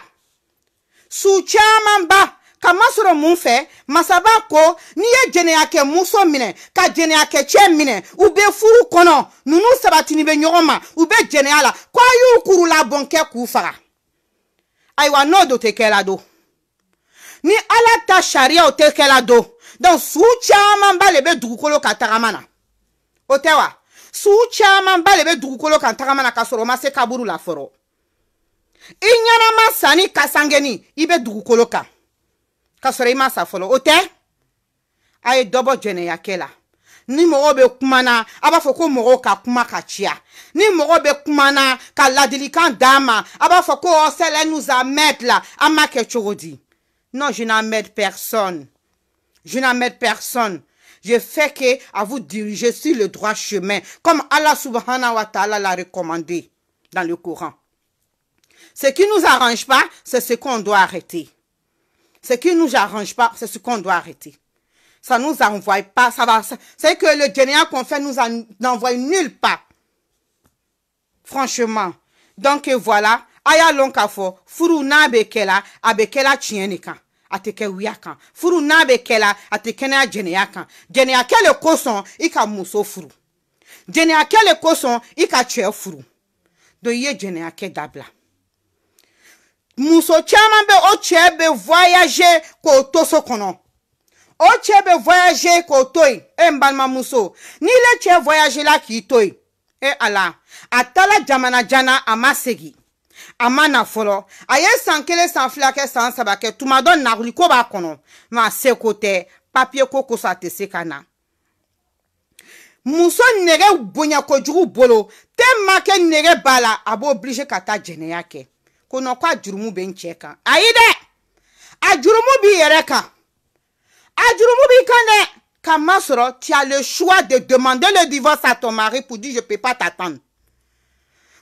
su caamanba ka masɔrɔ mun fɛ masaba ko n'i ye jɛnɛya muso minɛ ka jɛnɛya kɛ cɛ minɛ u bɛ furu kɔnɔ ninnu sabatini bɛ ɲɔgɔn ma u bɛ jɛnɛya la ko a y'u kuru kɛ k'u faga ayiwa n'o don tɛ kɛla don ni ala ta sariyaw tɛ kɛla don donc su camanba de bɛ dugukolo kan tagama na o tɛ wa su camanba de bɛ dugukolo kan tagama na ka sɔrɔ o ma se kaburu la fɔlɔ i ɲɛnama sanni kasangeni i bɛ dugukolo kan. k'a sɔrɔ sa folo. Ote? aye dobo ya ni mɔgɔw kumana kuma na a b'a ka kuma ni mɔgɔ kumana ka la d'a dama. a b'a oh, nous a mettre là Ama non je n'aide personne je n'aide personne je fais que à vous diriger sur le droit chemin comme Allah subhanahu wa ta'ala l'a recommandé dans le Coran ce qui nous arrange pas c'est ce qu'on doit arrêter ce qui ne nous arrange pas, c'est ce qu'on doit arrêter. Ça ne nous envoie pas, ça va. C'est que le général qu'on fait nous envoie nulle part. Franchement. Donc euh, voilà, aya l'onkafo, furu n'a abekela tchienika, la a furu n'a bɛ kɛ la a le kosɔn i furu le kosɔn i ka furu muso caman bɛ o cɛɛ bɛ voyager k'o to so kɔnɔ o cɛɛ bɛ voyager k'o to yen e n balimamuso n'i le cɛɛ voyagela k'i to yen e ala a taala jamana jan na a ma segin a ma na fɔlɔ a ye san kelen san fila kɛ san saba kɛ tuma dɔ naguliko b'a kɔnɔ ma a seko tɛ papiye ko kosɔn a tɛ se ka na muso nɛgɛ bonya kojugu bolo te ma kɛ nɛgɛ b'a la a b'o bilisi ka taa jɛnɛya kɛ Qu'on nɔn quoi a jurumu bɛ n a b'i b'i kane, tu as le choix de demander le divorce à ton mari pour dire je peux pas t'attendre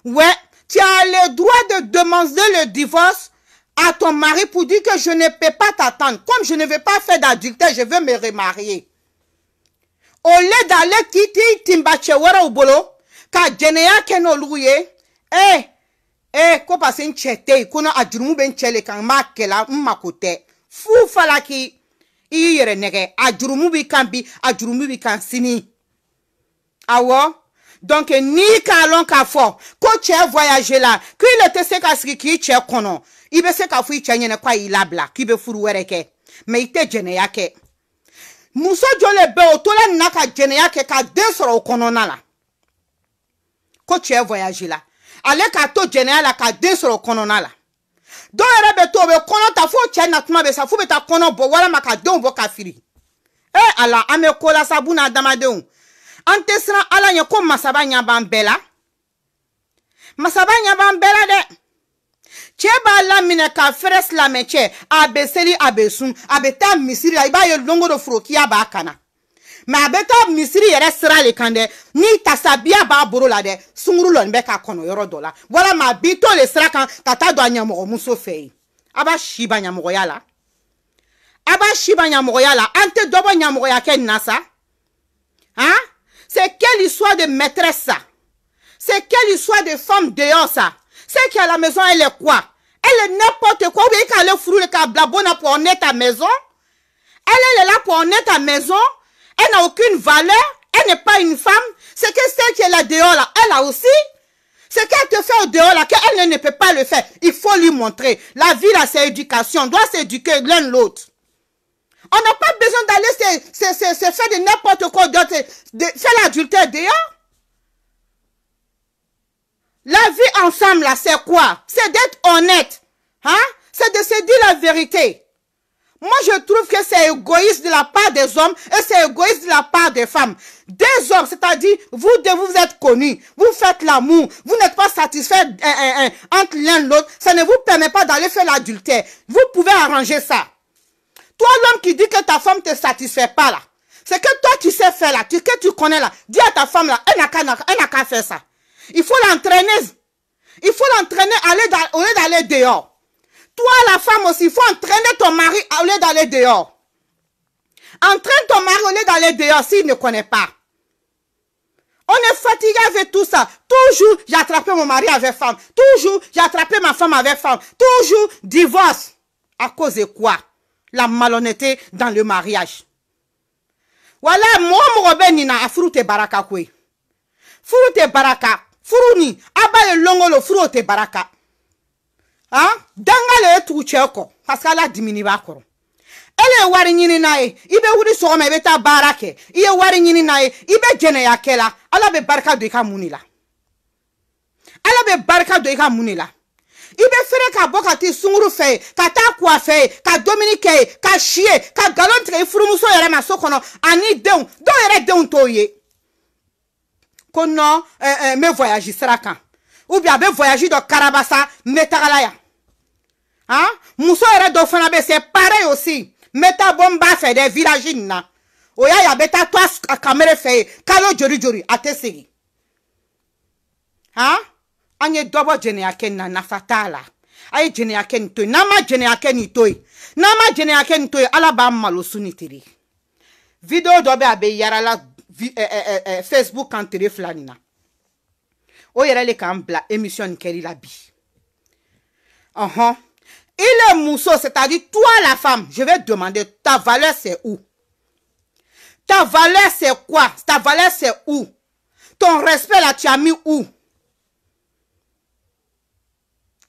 ouais tu as le droit de demander le divorce à ton mari pour dire que je ne peux pas t'attendre comme je ne veux pas faire d'adultère je veux me remarier au lieu d'aller kiti timba au bolo ka jɛnɛya kɛ luye eh E, ko pasen chete, kono adjur mou ben chele kan makke la, mou makote. Fou fala ki, i yere negè. Adjur mou bi kan bi, adjur mou bi kan sini. Awo? Donke, ni ka lon ka fon. Ko chè voyaje la, ki le te se ka sri ki chè kono. Ibe se ka fwi chè nye ne kwa ilab la, ki be furwere ke. Me ite jene ya ke. Mousa jone be, otolè naka jene ya ke, ka den sora o kono na la. Ko chè voyaje la. ale k'a to jɛnɛya la ka den sɔrɔ kɔnɔna la dɔw yɛrɛ bɛ to u bɛ kɔnɔ ta fo cɛ natuma bɛ sa f'u bɛ taa kɔnɔ bɔ walama ka denw bɔ ka firi e ala an bɛ ko lasa buna adamadenw an tɛ siran ala ɲɛ ko masaba ɲa b'an bɛɛ la masaba ɲa b'an bɛɛ la dɛ cɛɛ b'a laminɛ ka fɛrɛ silamɛ cɛ a bɛ seli a bɛ sun a bɛ taa misiri la i b'a ye longo dɔ forokiya b'a kana a bɛ to misiri yɛrɛ sira le kan dɛ ni tasabiya b'a boro la dɛ sunkuru lɔni bɛ k'a kɔnɔ yɔrɔ dɔ la walama a b'i to le sira kan ka taa don a ɲɛmɔgɔmuso fɛ yen a b'a si ba ɲɛmɔgɔya la a b'a si ba ɲɛmɔgɔya la an tɛ dɔ bɔ ɲɛmɔgɔya kɛ nin na sa han c'est quelle histoire de maîtresse ça c'est quelle histoire de femme dehors ça c'est qu'à la maison elle est quoi elle est n'importe quoi ou bien i k'ale furu le k'a bila bon na pour orner ta maison elle elle est là pour orner ta maison elle n'a aucune valeur, elle n'est pas une femme, c'est que celle qui est là dehors, là, elle a aussi, ce qu'elle te fait au dehors, là, qu'elle ne peut pas le faire, il faut lui montrer. La vie, là, c'est éducation, on doit s'éduquer l'un l'autre. On n'a pas besoin d'aller se, faire de n'importe quoi d'autre, de, l'adultère dehors. La vie ensemble, là, c'est quoi C'est d'être honnête. Hein C'est de se dire la vérité. Moi, je trouve que c'est égoïste de la part des hommes et c'est égoïste de la part des femmes. Des hommes, c'est-à-dire, vous deux, vous êtes connus, vous faites l'amour, vous n'êtes pas satisfait euh, euh, euh, entre l'un et l'autre, ça ne vous permet pas d'aller faire l'adultère. Vous pouvez arranger ça. Toi, l'homme qui dit que ta femme ne te satisfait pas, là, c'est que toi, tu sais faire, là, que tu connais, là, dis à ta femme, là, elle n'a qu'à faire ça. Il faut l'entraîner. Il faut l'entraîner aller au d'aller dehors. Toi, la femme aussi, il faut entraîner ton mari aller dans les dehors. Entraîne ton mari au dans d'aller dehors s'il ne connaît pas. On est fatigué avec tout ça. Toujours, j'ai attrapé mon mari avec femme. Toujours, j'ai attrapé ma femme avec femme. Toujours, divorce. À cause de quoi La malhonnêteté dans le mariage. Voilà, moi, mon robe nina a tes baraka kwe. Furute baraka. Furuni. Abale longolo froute baraka. danga le ye tugu cɛ kɔ parsek ala dimini b'a kɔrɔ ele ye wari ɲini n'a ye i bɛ wuli sɔgɔma i bɛ taa baara kɛ i ye wari ɲini n'a ye i bɛ jɛnɛya kɛ la ala bɛ barika don i ka mun de la ala bɛ barika don i ka mun de la i bɛ feere ka bɔ ka t'i sunguru fɛ ye ka taa ku a fɛ ye ka dumuni kɛ ye ka si ye ka galon tigɛ i furumuso yɛrɛ ma so kɔnɔ ani denw dɔw yɛrɛ denw t'o ye ko nɔn ɛɛ n bɛ voyage sira kan ou bien a bɛ voyage dɔ karabasa n bɛ tagala yan han muso yɛrɛ dɔ fana bɛ c'est pareil aussi n bɛ taa bɔ n ba fɛ dɛ village nin na o y'a ye a bɛ taa to a kamere fɛ yen kalo joli joli a tɛ segin han an ye dɔ bɔ jɛnɛya kɛ nin na nafa t'a la a ye jɛnɛya kɛ nin to yen n'an ma jɛnɛya kɛ nin to yen n'an ma jɛnɛya kɛ nin to yen ala b'an malo su ni tere video dɔ bɛ a bɛ yaala la vi ɛɛ eh, ɛɛ eh, eh, eh, facebook kan tere fila nin na. Oh, le uh-huh. il est c'est-à-dire toi la femme je vais demander ta valeur c'est où ta valeur c'est quoi ta valeur c'est où ton respect là tu as mis où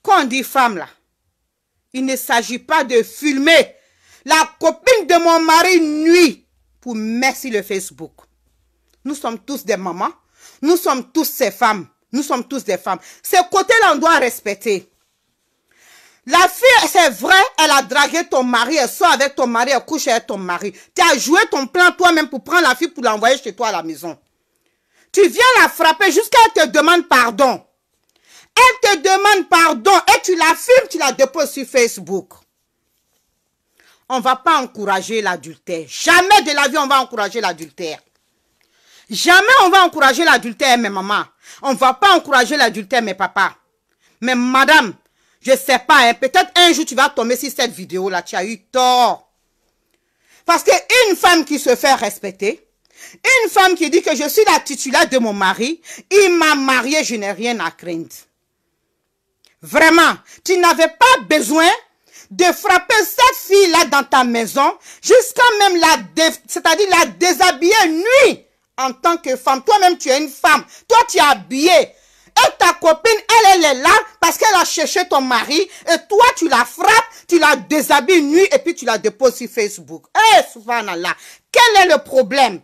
quand on dit femme là il ne s'agit pas de filmer la copine de mon mari nuit pour merci le Facebook. Nous sommes tous des mamans. Nous sommes tous ces femmes. Nous sommes tous des femmes. Ce côté-là, on doit respecter. La fille, c'est vrai, elle a dragué ton mari, elle sort avec ton mari, elle couche avec ton mari. Tu as joué ton plan toi-même pour prendre la fille pour l'envoyer chez toi à la maison. Tu viens la frapper jusqu'à qu'elle te demande pardon. Elle te demande pardon et tu la filmes, tu la déposes sur Facebook. On ne va pas encourager l'adultère. Jamais de la vie, on va encourager l'adultère. Jamais on va encourager l'adultère, hein, mes mamans. On ne va pas encourager l'adultère, mes papa. Mais madame, je ne sais pas, hein, peut-être un jour tu vas tomber sur cette vidéo-là, tu as eu tort. Parce qu'une femme qui se fait respecter, une femme qui dit que je suis la titulaire de mon mari, il m'a mariée, je n'ai rien à craindre. Vraiment, tu n'avais pas besoin de frapper cette fille-là dans ta maison, jusqu'à même la, c'est-à-dire la déshabiller nuit en tant que femme. Toi-même, tu es une femme. Toi, tu es habillée. Et ta copine, elle, elle est là parce qu'elle a cherché ton mari. Et toi, tu la frappes, tu la déshabilles nuit. et puis tu la déposes sur Facebook. Eh, souvent là, Quel est le problème?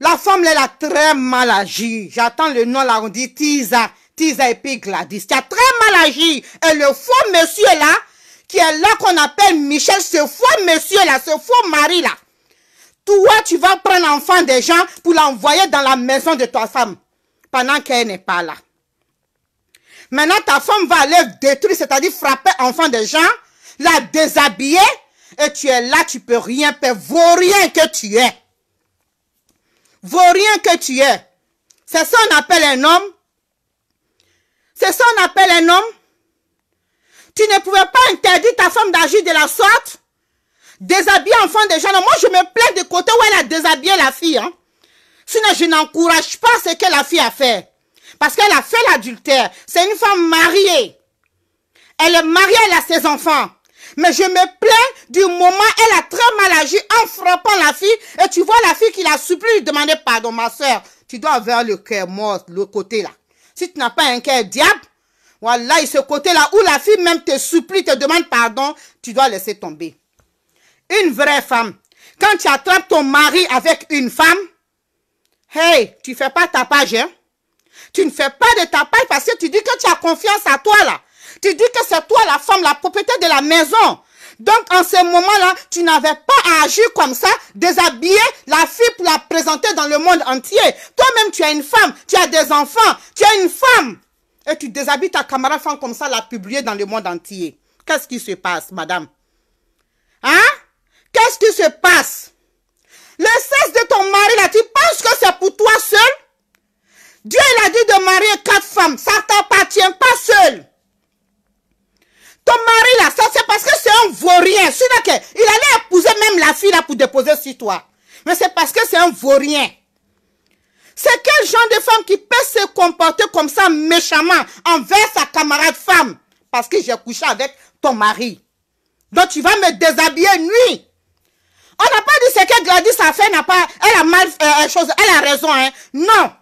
La femme, elle a très mal agi. J'attends le nom là, on dit Tisa. Tisa et puis Gladys. Tu as très mal agi. Et le faux monsieur là, qui est là qu'on appelle Michel, ce faux monsieur là, ce faux mari là, toi, tu vas prendre l'enfant des gens pour l'envoyer dans la maison de ta femme pendant qu'elle n'est pas là. Maintenant, ta femme va aller détruire, c'est-à-dire frapper l'enfant des gens, la déshabiller, et tu es là, tu peux rien faire. Vaut rien que tu es. Vaut rien que tu es. C'est ça qu'on appelle un homme. C'est ça qu'on appelle un homme. Tu ne pouvais pas interdire ta femme d'agir de la sorte déshabiller enfant des gens. moi, je me plains de côté où elle a déshabillé la fille. Hein. Sinon, je n'encourage pas ce que la fille a fait. Parce qu'elle a fait l'adultère. C'est une femme mariée. Elle est mariée, elle a ses enfants. Mais je me plains du moment où elle a très mal agi en frappant la fille. Et tu vois la fille qui la supplie, lui demander pardon, ma soeur. Tu dois avoir le cœur mort, le côté là. Si tu n'as pas un cœur diable, voilà, et ce côté là où la fille même te supplie, te demande pardon, tu dois laisser tomber. Une vraie femme. Quand tu attrapes ton mari avec une femme, hey, tu fais pas page, hein? Tu ne fais pas de tapage parce que tu dis que tu as confiance à toi, là. Tu dis que c'est toi la femme, la propriétaire de la maison. Donc, en ce moment-là, tu n'avais pas à agir comme ça, déshabiller la fille pour la présenter dans le monde entier. Toi-même, tu as une femme, tu as des enfants, tu as une femme. Et tu déshabilles ta camarade femme comme ça, la publier dans le monde entier. Qu'est-ce qui se passe, madame? Hein? Qu'est-ce qui se passe Le sexe de ton mari, là, tu penses que c'est pour toi seul Dieu, il a dit de marier quatre femmes. Ça t'appartient pas seul. Ton mari, là, ça, c'est parce que c'est un vaurien. Il allait épouser même la fille, là, pour déposer sur toi. Mais c'est parce que c'est un vaurien. C'est quel genre de femme qui peut se comporter comme ça méchamment envers sa camarade femme Parce que j'ai couché avec ton mari. Donc tu vas me déshabiller nuit. On n'a pas dit ce que Gladys a fait, n'a pas, elle a mal euh, euh, chose, elle a raison, hein. Non.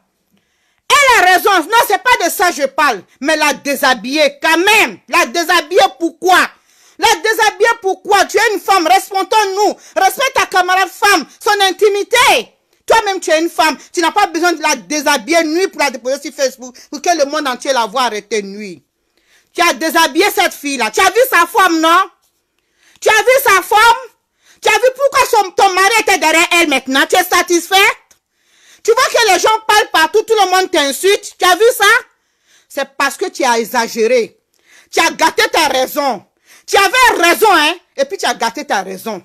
Elle a raison. Non, c'est pas de ça que je parle. Mais la déshabiller quand même. La déshabiller pourquoi? La déshabiller pourquoi? Tu es une femme, respectons-nous. Respecte ta camarade femme, son intimité. Toi-même, tu es une femme. Tu n'as pas besoin de la déshabiller nuit pour la déposer sur Facebook pour que le monde entier la voit arrêter nuit. Tu as déshabillé cette fille-là. Tu as vu sa forme, non? Tu as vu sa forme? Tu as vu pourquoi ton mari était derrière elle maintenant Tu es satisfaite Tu vois que les gens parlent partout, tout le monde t'insulte. Tu as vu ça C'est parce que tu as exagéré. Tu as gâté ta raison. Tu avais raison, hein Et puis tu as gâté ta raison.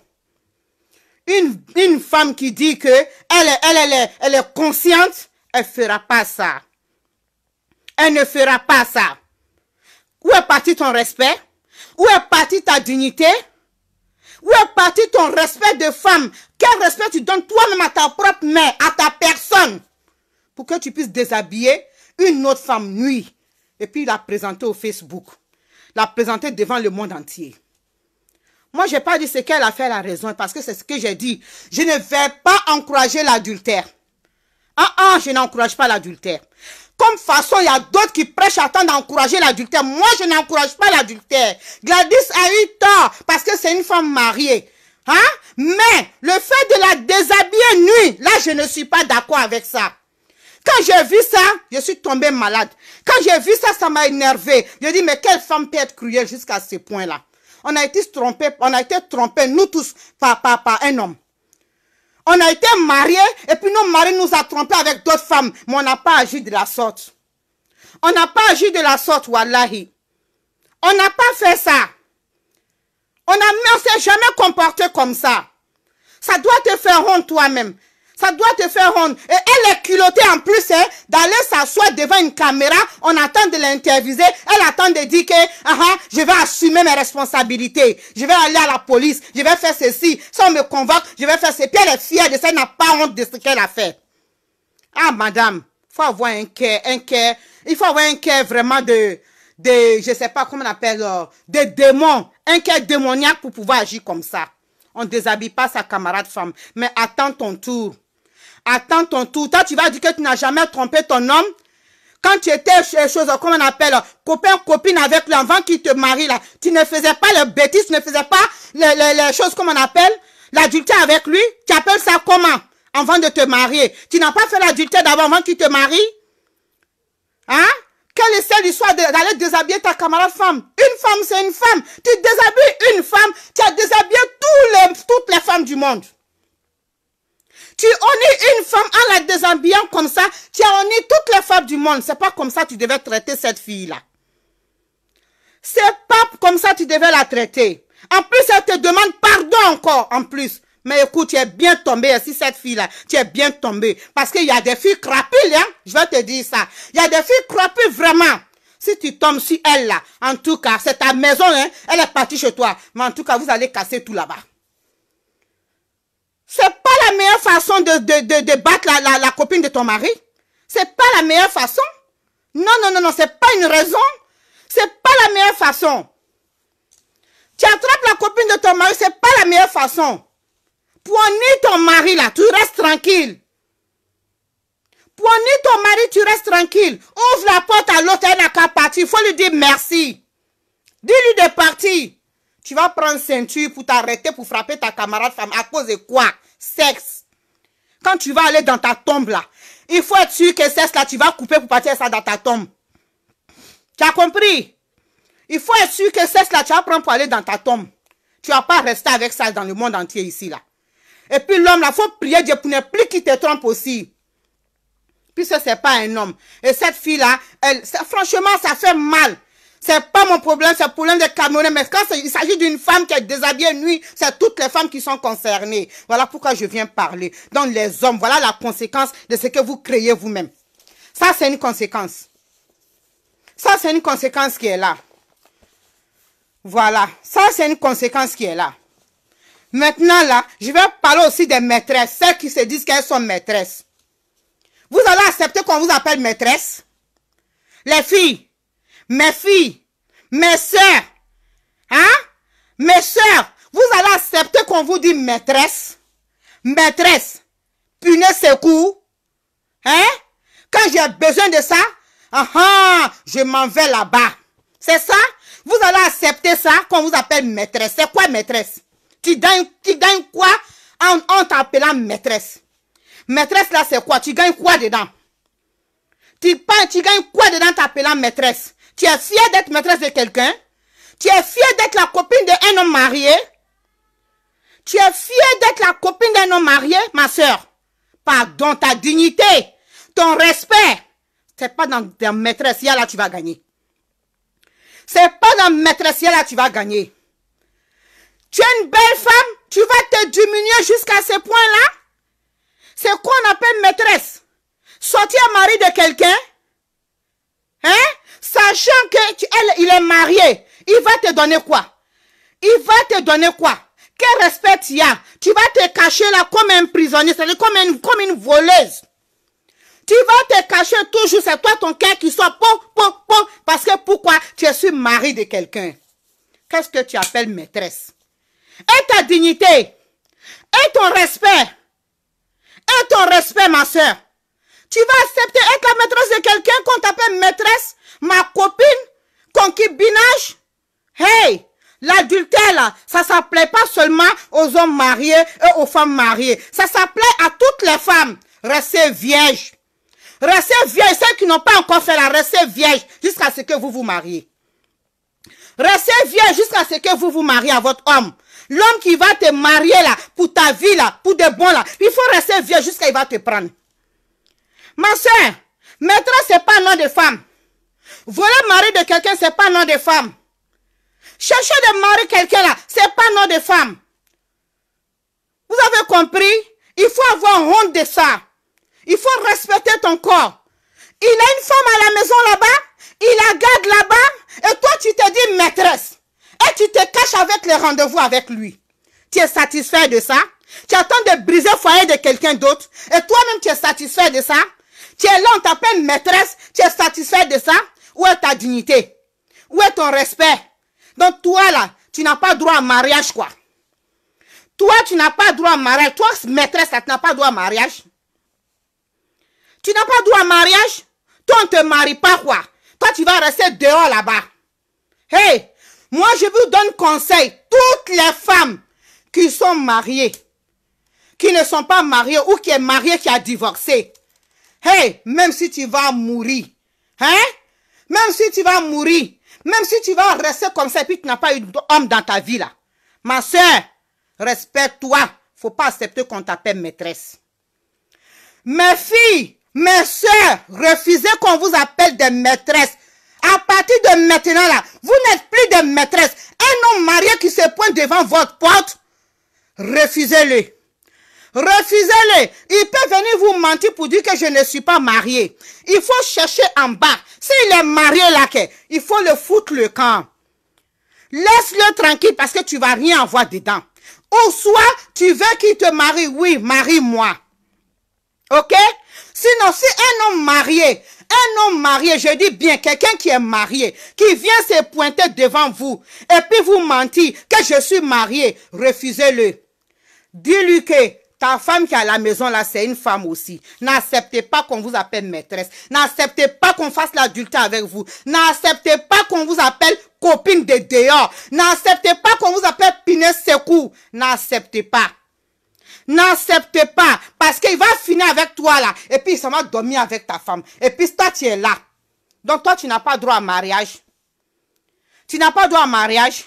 Une, femme qui dit que elle, elle, elle, est, consciente, elle ne fera pas ça. Elle ne fera pas ça. Où est parti ton respect Où est partie ta dignité où est parti ton respect de femme Quel respect tu donnes toi-même à ta propre mère, à ta personne Pour que tu puisses déshabiller une autre femme nuit et puis la présenter au Facebook, la présenter devant le monde entier. Moi, je n'ai pas dit ce qu'elle a fait la raison parce que c'est ce que j'ai dit. Je ne vais pas encourager l'adultère. Ah ah, je n'encourage pas l'adultère. Comme façon, il y a d'autres qui prêchent à temps d'encourager l'adultère. Moi, je n'encourage pas l'adultère. Gladys a eu tort parce que c'est une femme mariée. Hein? Mais le fait de la déshabiller nuit, là, je ne suis pas d'accord avec ça. Quand j'ai vu ça, je suis tombée malade. Quand j'ai vu ça, ça m'a énervé. Je dis, mais quelle femme peut être cruelle jusqu'à ce point-là? On a été trompé, on a été trompé, nous tous, par, par, par un homme. On a été mariés et puis nos maris nous a trompés avec d'autres femmes. Mais on n'a pas agi de la sorte. On n'a pas agi de la sorte, wallahi. On n'a pas fait ça. On n'a s'est jamais comporté comme ça. Ça doit te faire honte toi-même. Ça doit te faire honte. Et elle est culottée en plus hein, d'aller s'asseoir devant une caméra. On attend de l'interviewer. Elle attend de dire que ah, ah, je vais assumer mes responsabilités. Je vais aller à la police. Je vais faire ceci. Si on me convoque, je vais faire ceci. Puis elle est fière de ça. Elle n'a pas honte de ce qu'elle a fait. Ah, madame, faut avoir un cœur, un cœur. Il faut avoir un cœur vraiment de, de, je sais pas comment on appelle, euh, de démons. Un cœur démoniaque pour pouvoir agir comme ça. On ne déshabille pas sa camarade femme. Mais attends ton tour. Attends ton tour. Toi, tu vas dire que tu n'as jamais trompé ton homme. Quand tu étais chose, comme on appelle, copain, copine avec lui avant qu'il te marie, là, tu ne faisais pas les bêtises, tu ne faisais pas les, choses, comme on appelle, l'adultère avec lui. Tu appelles ça comment avant de te marier. Tu n'as pas fait l'adultère d'avant avant qu'il te marie. Hein? Quelle est celle histoire d'aller déshabiller ta camarade femme? Une femme, c'est une femme. Tu déshabilles une femme, tu as déshabillé toutes les femmes du monde. Tu honnis une femme en la désambiant comme ça. Tu as toutes les femmes du monde. C'est pas comme ça que tu devais traiter cette fille-là. C'est pas comme ça que tu devais la traiter. En plus, elle te demande pardon encore, en plus. Mais écoute, tu es bien tombé si cette fille-là, tu es bien tombé. Parce qu'il y a des filles crapules, hein. Je vais te dire ça. Il y a des filles crapules vraiment. Si tu tombes sur elle là, en tout cas, c'est ta maison, hein. Elle est partie chez toi. Mais en tout cas, vous allez casser tout là-bas. C'est pas la meilleure façon de, de, de, battre la, la, copine de ton mari. C'est pas la meilleure façon. Non, non, non, non, c'est pas une raison. C'est pas la meilleure façon. Tu attrapes la copine de ton mari, c'est pas la meilleure façon. Poignez ton mari là, tu restes tranquille. Poignez ton mari, tu restes tranquille. Ouvre la porte à l'autre, elle n'a qu'à partir. Il faut lui dire merci. Dis-lui de partir. Tu vas prendre ceinture pour t'arrêter, pour frapper ta camarade femme. À cause de quoi Sexe. Quand tu vas aller dans ta tombe là, il faut être sûr que sexe là, tu vas couper pour partir ça dans ta tombe. Tu as compris Il faut être sûr que sexe là, tu vas prendre pour aller dans ta tombe. Tu vas pas rester avec ça dans le monde entier ici là. Et puis l'homme là, il faut prier Dieu pour ne plus qu'il te trompe aussi. Puisque n'est pas un homme. Et cette fille là, elle, franchement, ça fait mal. C'est pas mon problème, c'est le problème des Camerounais. Mais quand il s'agit d'une femme qui est déshabillée nuit, c'est toutes les femmes qui sont concernées. Voilà pourquoi je viens parler. Donc les hommes, voilà la conséquence de ce que vous créez vous-même. Ça, c'est une conséquence. Ça, c'est une conséquence qui est là. Voilà. Ça, c'est une conséquence qui est là. Maintenant, là, je vais parler aussi des maîtresses, celles qui se disent qu'elles sont maîtresses. Vous allez accepter qu'on vous appelle maîtresse Les filles, mes filles, mes soeurs, hein? Mes sœurs, vous allez accepter qu'on vous dit maîtresse, maîtresse, punez secours, hein? Quand j'ai besoin de ça, ah je m'en vais là-bas. C'est ça? Vous allez accepter ça qu'on vous appelle maîtresse. C'est quoi maîtresse? Tu gagnes, tu quoi en, t'appelant maîtresse? Maîtresse là, c'est quoi? Tu gagnes quoi dedans? Tu, tu gagnes quoi dedans t'appelant maîtresse? Tu es fière d'être maîtresse de quelqu'un Tu es fière d'être la copine d'un homme marié Tu es fière d'être la copine d'un homme marié, ma soeur Pardon, ta dignité, ton respect, c'est pas dans ta maîtresse là tu vas gagner. C'est pas dans maîtresse là tu vas gagner. Tu es une belle femme, tu vas te diminuer jusqu'à ce point-là. C'est quoi on appelle maîtresse. Sortir mari de quelqu'un, Hein? Sachant que elle, il est marié, il va te donner quoi? Il va te donner quoi? Quel respect il y a? Tu vas te cacher là comme un prisonnier, cest comme une, comme une voleuse. Tu vas te cacher toujours, c'est toi ton cœur qui soit pom, pom, pom, parce que pourquoi? Tu suis mari de quelqu'un. Qu'est-ce que tu appelles maîtresse? Et ta dignité, et ton respect, et ton respect, ma soeur. Tu vas accepter être la maîtresse de quelqu'un qu'on t'appelle maîtresse, ma copine, concubinage. Hey, l'adultère là, ça s'appelait pas seulement aux hommes mariés et aux femmes mariées. Ça s'appelait à toutes les femmes. Restez vierges. Restez vierges, celles qui n'ont pas encore fait la, restez vierges jusqu'à ce que vous vous mariez. Restez vierge jusqu'à ce que vous vous mariez à votre homme. L'homme qui va te marier là, pour ta vie là, pour des bons, là, il faut rester vierge jusqu'à ce qu'il va te prendre. Ma soeur, maîtresse, n'est pas nom de femme. Voler marier de quelqu'un, n'est pas nom de femme. Chercher de marier quelqu'un là, n'est pas nom de femme. Vous avez compris? Il faut avoir honte de ça. Il faut respecter ton corps. Il a une femme à la maison là-bas, il la garde là-bas, et toi tu te dis maîtresse. Et tu te caches avec les rendez-vous avec lui. Tu es satisfait de ça? Tu attends de briser le foyer de quelqu'un d'autre, et toi-même tu es satisfait de ça? Tu es là, on t'appelle maîtresse, tu es satisfait de ça Où est ta dignité Où est ton respect Donc toi là, tu n'as pas droit à mariage quoi. Toi, tu n'as pas droit à mariage. Toi, maîtresse, tu n'as pas droit à mariage. Tu n'as pas droit à mariage. Toi, on ne te marie pas quoi. Toi, tu vas rester dehors là-bas. Hey, moi, je vous donne conseil. Toutes les femmes qui sont mariées, qui ne sont pas mariées ou qui est mariée, qui a divorcé, Hey, même si tu vas mourir, hein? Même si tu vas mourir, même si tu vas rester comme ça et puis tu n'as pas eu d'homme dans ta vie là. Ma soeur, respecte-toi. Faut pas accepter qu'on t'appelle maîtresse. Mes filles, mes soeurs, refusez qu'on vous appelle des maîtresses. À partir de maintenant là, vous n'êtes plus des maîtresses. Un homme marié qui se pointe devant votre porte, refusez-le. Refusez-le. Il peut venir vous mentir pour dire que je ne suis pas marié. Il faut chercher en bas. S'il est marié là, il faut le foutre le camp. Laisse-le tranquille parce que tu vas rien avoir dedans. Ou soit tu veux qu'il te marie, oui, marie-moi. OK Sinon, si un homme marié, un homme marié, je dis bien, quelqu'un qui est marié, qui vient se pointer devant vous et puis vous mentir que je suis marié, refusez-le. Dis-lui que ta femme qui est à la maison, là, c'est une femme aussi. N'acceptez pas qu'on vous appelle maîtresse. N'acceptez pas qu'on fasse l'adultère avec vous. N'acceptez pas qu'on vous appelle copine de dehors. N'acceptez pas qu'on vous appelle pinesse secours. N'acceptez pas. N'acceptez pas. Parce qu'il va finir avec toi, là. Et puis, il va dormir avec ta femme. Et puis, toi, tu es là. Donc, toi, tu n'as pas droit à mariage. Tu n'as pas droit à mariage.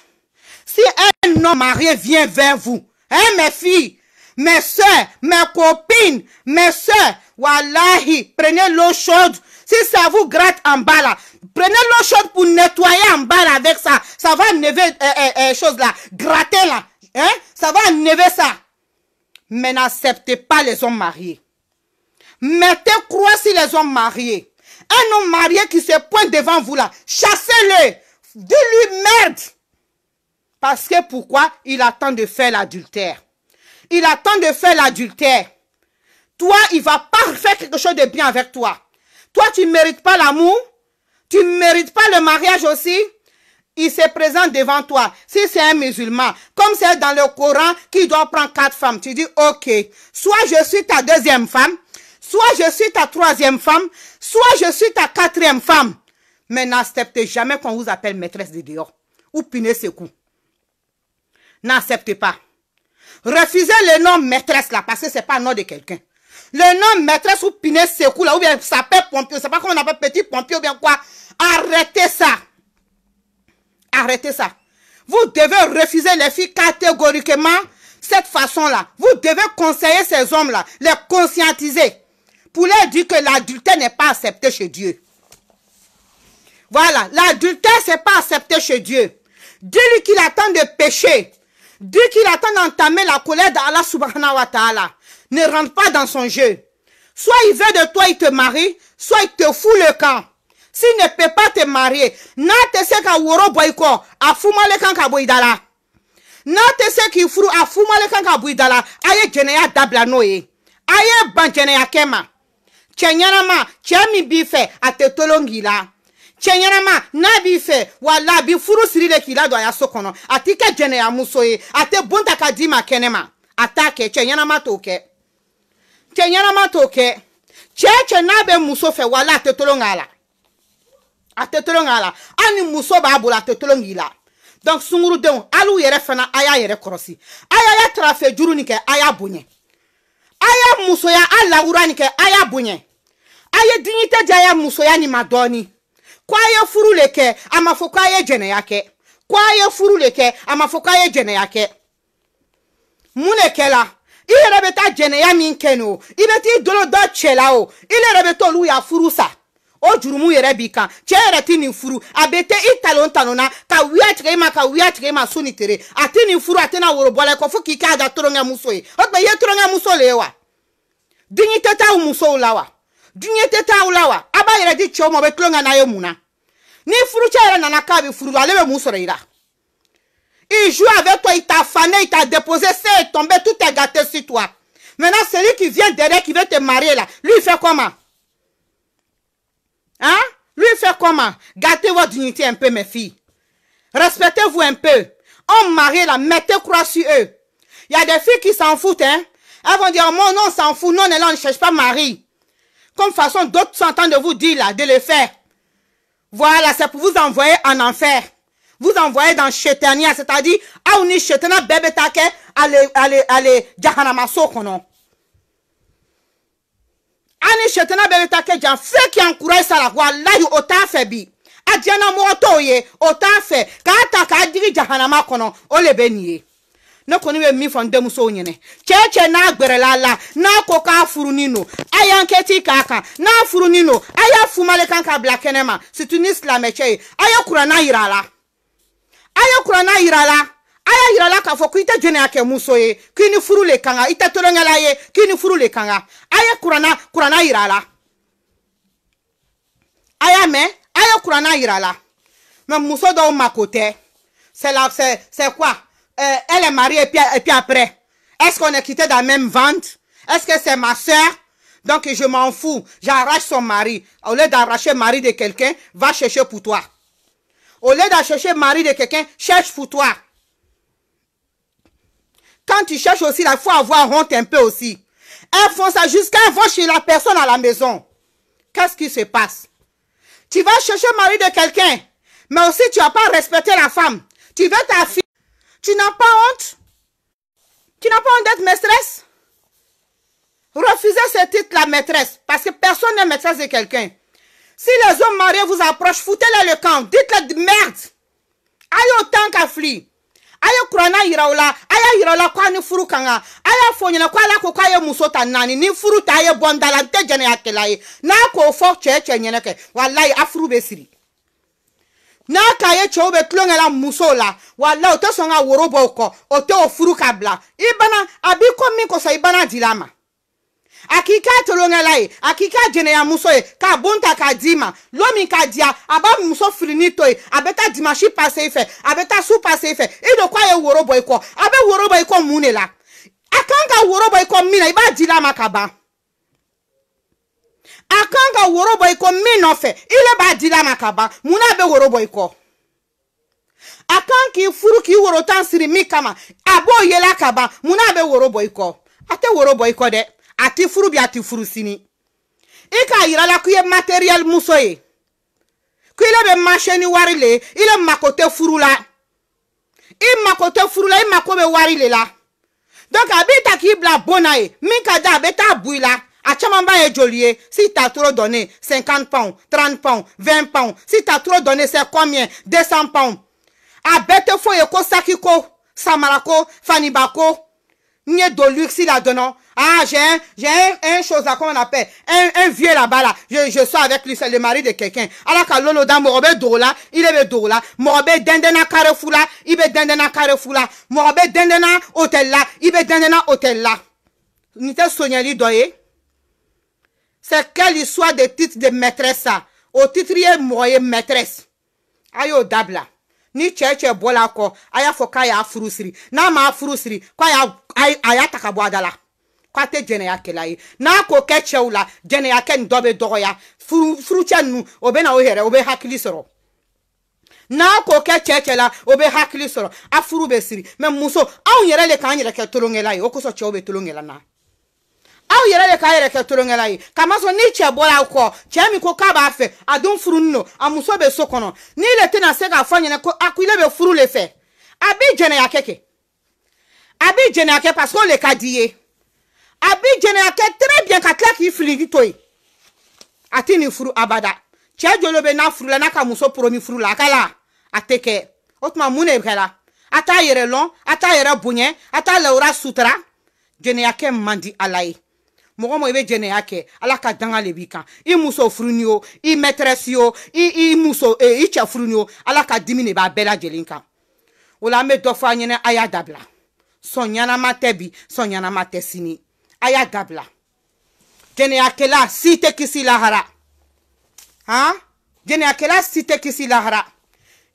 Si un homme marié vient vers vous, hein, mes filles, mes soeurs, mes copines, mes soeurs, wallahi, prenez l'eau chaude. Si ça vous gratte en bas là, prenez l'eau chaude pour nettoyer en bas là avec ça. Ça va enlever euh, euh, euh chose là, grattez là. Hein? Ça va enlever ça. Mais n'acceptez pas les hommes mariés. Mettez croix sur les hommes mariés. Un homme marié qui se pointe devant vous là, chassez-le. Dis-lui merde. Parce que pourquoi il attend de faire l'adultère. Il attend de faire l'adultère. Toi, il va pas faire quelque chose de bien avec toi. Toi, tu ne mérites pas l'amour. Tu ne mérites pas le mariage aussi. Il se présente devant toi. Si c'est un musulman, comme c'est dans le Coran qu'il doit prendre quatre femmes, tu dis, OK, soit je suis ta deuxième femme, soit je suis ta troisième femme, soit je suis ta quatrième femme. Mais n'acceptez jamais qu'on vous appelle maîtresse de dehors ou pinez ce coup. N'acceptez pas. Refusez le nom maîtresse là parce que c'est pas le nom de quelqu'un. Le nom maîtresse ou Pinet Sekou là, ou bien s'appelle pompier. c'est pas comme on appelle petit pompier ou bien quoi. Arrêtez ça. Arrêtez ça. Vous devez refuser les filles catégoriquement cette façon-là. Vous devez conseiller ces hommes-là, les conscientiser pour leur dire que l'adultère n'est pas accepté chez Dieu. Voilà, l'adultère, n'est pas accepté chez Dieu. Dieu lui qu'il attend de pécher Dieu qu'il a tant entamé la colère d'Allah subhanahu wa ta'ala, ne rentre pas dans son jeu. Soit il veut de toi, il te marie, soit il te fout le camp. S'il ne peut pas te marier, n'a te se ka woro boyko, a fuma le kan ka boydala. N'a te se ki furu, a fuma le kan ka boydala, aye jeneya dabla noye. Aye ban jeneya kema. Chenyanama, chemi bife, a te tolongila. cɛ ɲɛnama n'a b'i fɛ wala a bi furu siri de k'i ladon a ya so kɔnɔ a t'i kɛ jɛnɛyamuso ye a tɛ bon ta ka d'i ma kɛnɛma a t'a kɛ cɛ t'o kɛ cɛ t'o kɛ cɛ cɛ n'a bɛ muso fɛ wala a tɛ tolon k'a la a tɛ tolon k'a la hali ni muso b'a bolo a tɛ tolon k'i la donc sungurudenw hali u yɛrɛ fana a y'a yɛrɛ kɔrɔsi a y'a tarafɛ juru nin kɛ a y'a bonya a y'a musoya a lawura nin kɛ a y'a bonya a ye dignité di a y'a musoya nin ma dɔɔnin kwaye furu le kɛ a ma fɔ k'a ye jɛnɛya kɛ kwaye furu le kɛ a ma fɔ k'a ye i yɛrɛ bɛ taa jɛnɛya min kɛ nin o i bɛ t'i dolo dɔ cɛ la o i yɛrɛ bɛ t'olu y'a furu sa o jurumu yɛrɛ b'i kan cɛ yɛrɛ ti nin furu a bɛ tɛ i talon talonna ka wuya tigɛ i ma ka wuya tigɛ i ma su ni tere a ti nin furu a tɛna woro bɔla i kɔ fo k'i k'a ka toronkɛmuso e. ye o tuma i ye toronkɛmuso le ye wa digi tɛ taa musow la wa Dignité tɛ ou la a a n'a na ni nana il joue avec toi il t'a fané il t'a déposé c'est tombé tout est gâté sur toi maintenant celui qui vient derrière qui veut te marier là lui il fait comment hein lui il fait comment gâtez votre dignité un peu mes filles respectez-vous un peu on marie là mettez croix sur eux il y a des filles qui s'en foutent hein elles vont dire oh, moi non on s'en fout non on ne cherche pas mari comme façon d'autres s'entendent de vous dire là, de le faire. Voilà, c'est pour vous envoyer en enfer. Vous envoyer dans Chetania, c'est-à-dire, Aouni Chétania, bébé take, allez, allez, allez, Jahanamaso konon. Ani Chétania, bébé take, jan, frère qui encourage ça là, wallahi, febi, bi. Adiana moto ye, autant fait, kata kadiri Jahanama konon, o le nekoni we mi fande muso nyene cheche na agberelala na akoko afuru nino aya nketi ka aka na afuru nino aya fumale kanka blakenema situni islam eche aya kura na yirala aya kura na yirala aya yirala k'a fɔ ko i tɛ jɔnni kɛ muso ye k'i ni furu le kan ka i tɛ tulonkɛla ye k'i ni furu le kan ka a ye kuranna kuranna yirala a la a y'a mɛn a ye kuranna yira mɛ muso dɔw mako tɛ c'est la c'est c'est quoi Euh, elle est mariée et puis, et puis après Est-ce qu'on est quitté dans la même vente Est-ce que c'est ma soeur Donc je m'en fous. J'arrache son mari. Au lieu d'arracher mari de quelqu'un, va chercher pour toi. Au lieu d'arracher mari de quelqu'un, cherche pour toi. Quand tu cherches aussi, il faut avoir honte un peu aussi. Elles font ça jusqu'à vont chez la personne à la maison. Qu'est-ce qui se passe Tu vas chercher mari de quelqu'un, mais aussi tu n'as pas respecté la femme. Tu veux ta fille. Tu n'as pas honte Tu n'as pas honte d'être maîtresse Refusez ce titre, la maîtresse, parce que personne n'est maîtresse de quelqu'un. Si les hommes mariés vous approchent, foutez-les le camp, dites le de merde. Ayo tanka fli. Ayo kurana iraola. aya iraula kwa ni furu kanga. Aïe la kwa la kwa ye muso nani, ni furu ta ye bonda jene akelaye. Na ko fo cheche che nyeneke. Wallahi afru besiri. n'a k'a ye cɛw bɛ tulonkɛ la musow la wala o tɛ sɔn ka woro bɔ o kɔ o tɛ o furu ka bila i bana a b'i kɔ min kosɔn i bana dila a ma a k'i k'a tulonkɛla ye a k'i k'a jɛnɛyamuso ye k'a bon ta k'a d'i ma lɔ min k'a diya a b'a muso filini to yen a bɛ taa dimansi pase fɛ a bɛ taa su pase fɛ i don k'a ye woro bɔ i kɔ a bɛ woro bɔ i kɔ mun de la a kan ka woro bɔ i kɔ min na i b'a dila ma ka ban a ka woro bɔ i kɔ min nɔfɛ i le b'a dila ma ka ban mun n'a bɛ woro bɔ i a kan k'i furu k'i woro tan siri min kama a b'o yela ka ban mun n'a bɛ woro bɔ i kɔ a tɛ woro bɔ dɛ a ti furu bi a ti furu sini i k'a yira la k'i ye matériel muso ye k'i le bɛ machine wari le ye i le mako tɛ furu la i mako tɛ furu la i mako bɛ wari le la donc a b'i ta k'i bila bon na ye min ka di a bɛ taa bu i la. A Tchamamba b'a e Jolie, si t'as trop donné 50 pounds, 30 pounds, 20 pounds. Si t'as trop donné c'est combien 200 pounds. A Betefo tɛ e ko saki ko samara nye dolux si la dɔnɔ ah j'ai un j'ai un, un chose à comment on appelle un, un vieux là-bas là je, je sois avec lui c'est le mari de quelqu'un ala ka lolo da mɔgɔ bɛ dogo la Dola. bɛ be la mɔgɔ karefoula, dɛndɛnna carrefour la karefoula. bɛ dɛndɛnna carrefour là. mɔgɔ bɛ dɛndɛnna hôtel la i bɛ dɛndɛnna hôtel la c'est quelle histoire de titre de maîtresse ça ah. o titre moyen maîtresse ayo dabla ni cɛ cɛ bɔla a kɔ a y'a frusri n'a m'a frusri siri y'a aya eh. y'a ta ka te a da la n'a k'o kɛ cɛw la jɛnɛyakɛ nin dɔ bɛ dɔgɔya furu furucɛ ninnu o bɛ na o yɛrɛ o bɛ n'a k'o kɛ cɛ la o bɛ hakili sɔrɔ a furu siri mɛ muso anw yɛrɛ de k'an yɛrɛ kɛ tolonkɛla ye o kosɔn cɛw bɛ tolonkɛla na. aw yɛrɛ de k'a yɛrɛ kɛ tolonkɛla ye kamasɔrɔ ni cɛ bɔra aw kɔ cɛ min ko k'a b'a fɛ a dun furuni no a muso bɛ so kɔnɔ n'i le tɛna se k'a fɔ ɲɛna ko a ko ile bɛ furu le fɛ a bɛ jɛnɛyakɛ kɛ a bɛ jɛnɛyakɛ parce que o le ka di i ye a bɛ jɛnɛyakɛ très bien ka tila k'i filiki to yen a ti nin furu abada cɛ joli bɛ n'a furula n'a ka muso poromi furu la a ka la a tɛ kɛ o tuma mun de kɛra a t'a yɛrɛ lɔn a t'a yɛrɛ bonya a t'a lawura sutura jɛnɛyakɛ man di ala ye mɔgɔ mɔgɔ i bɛ jɛnɛya kɛ ala ka danga le b'i kan i muso furuni o i mɛtɛrɛsi o i i muso eh, i cɛ furuni o ala ka dimi de b'a bɛɛ lajɛlen kan o la an bɛ dɔ fɔ an ɲɛna a y'a dabila sɔn ɲɛnama tɛ bi sɔn ɲɛnama tɛ sini a y'a dabila jɛnɛyakɛla si tɛ kisi lahara han jɛnɛyakɛla si tɛ kisi lahara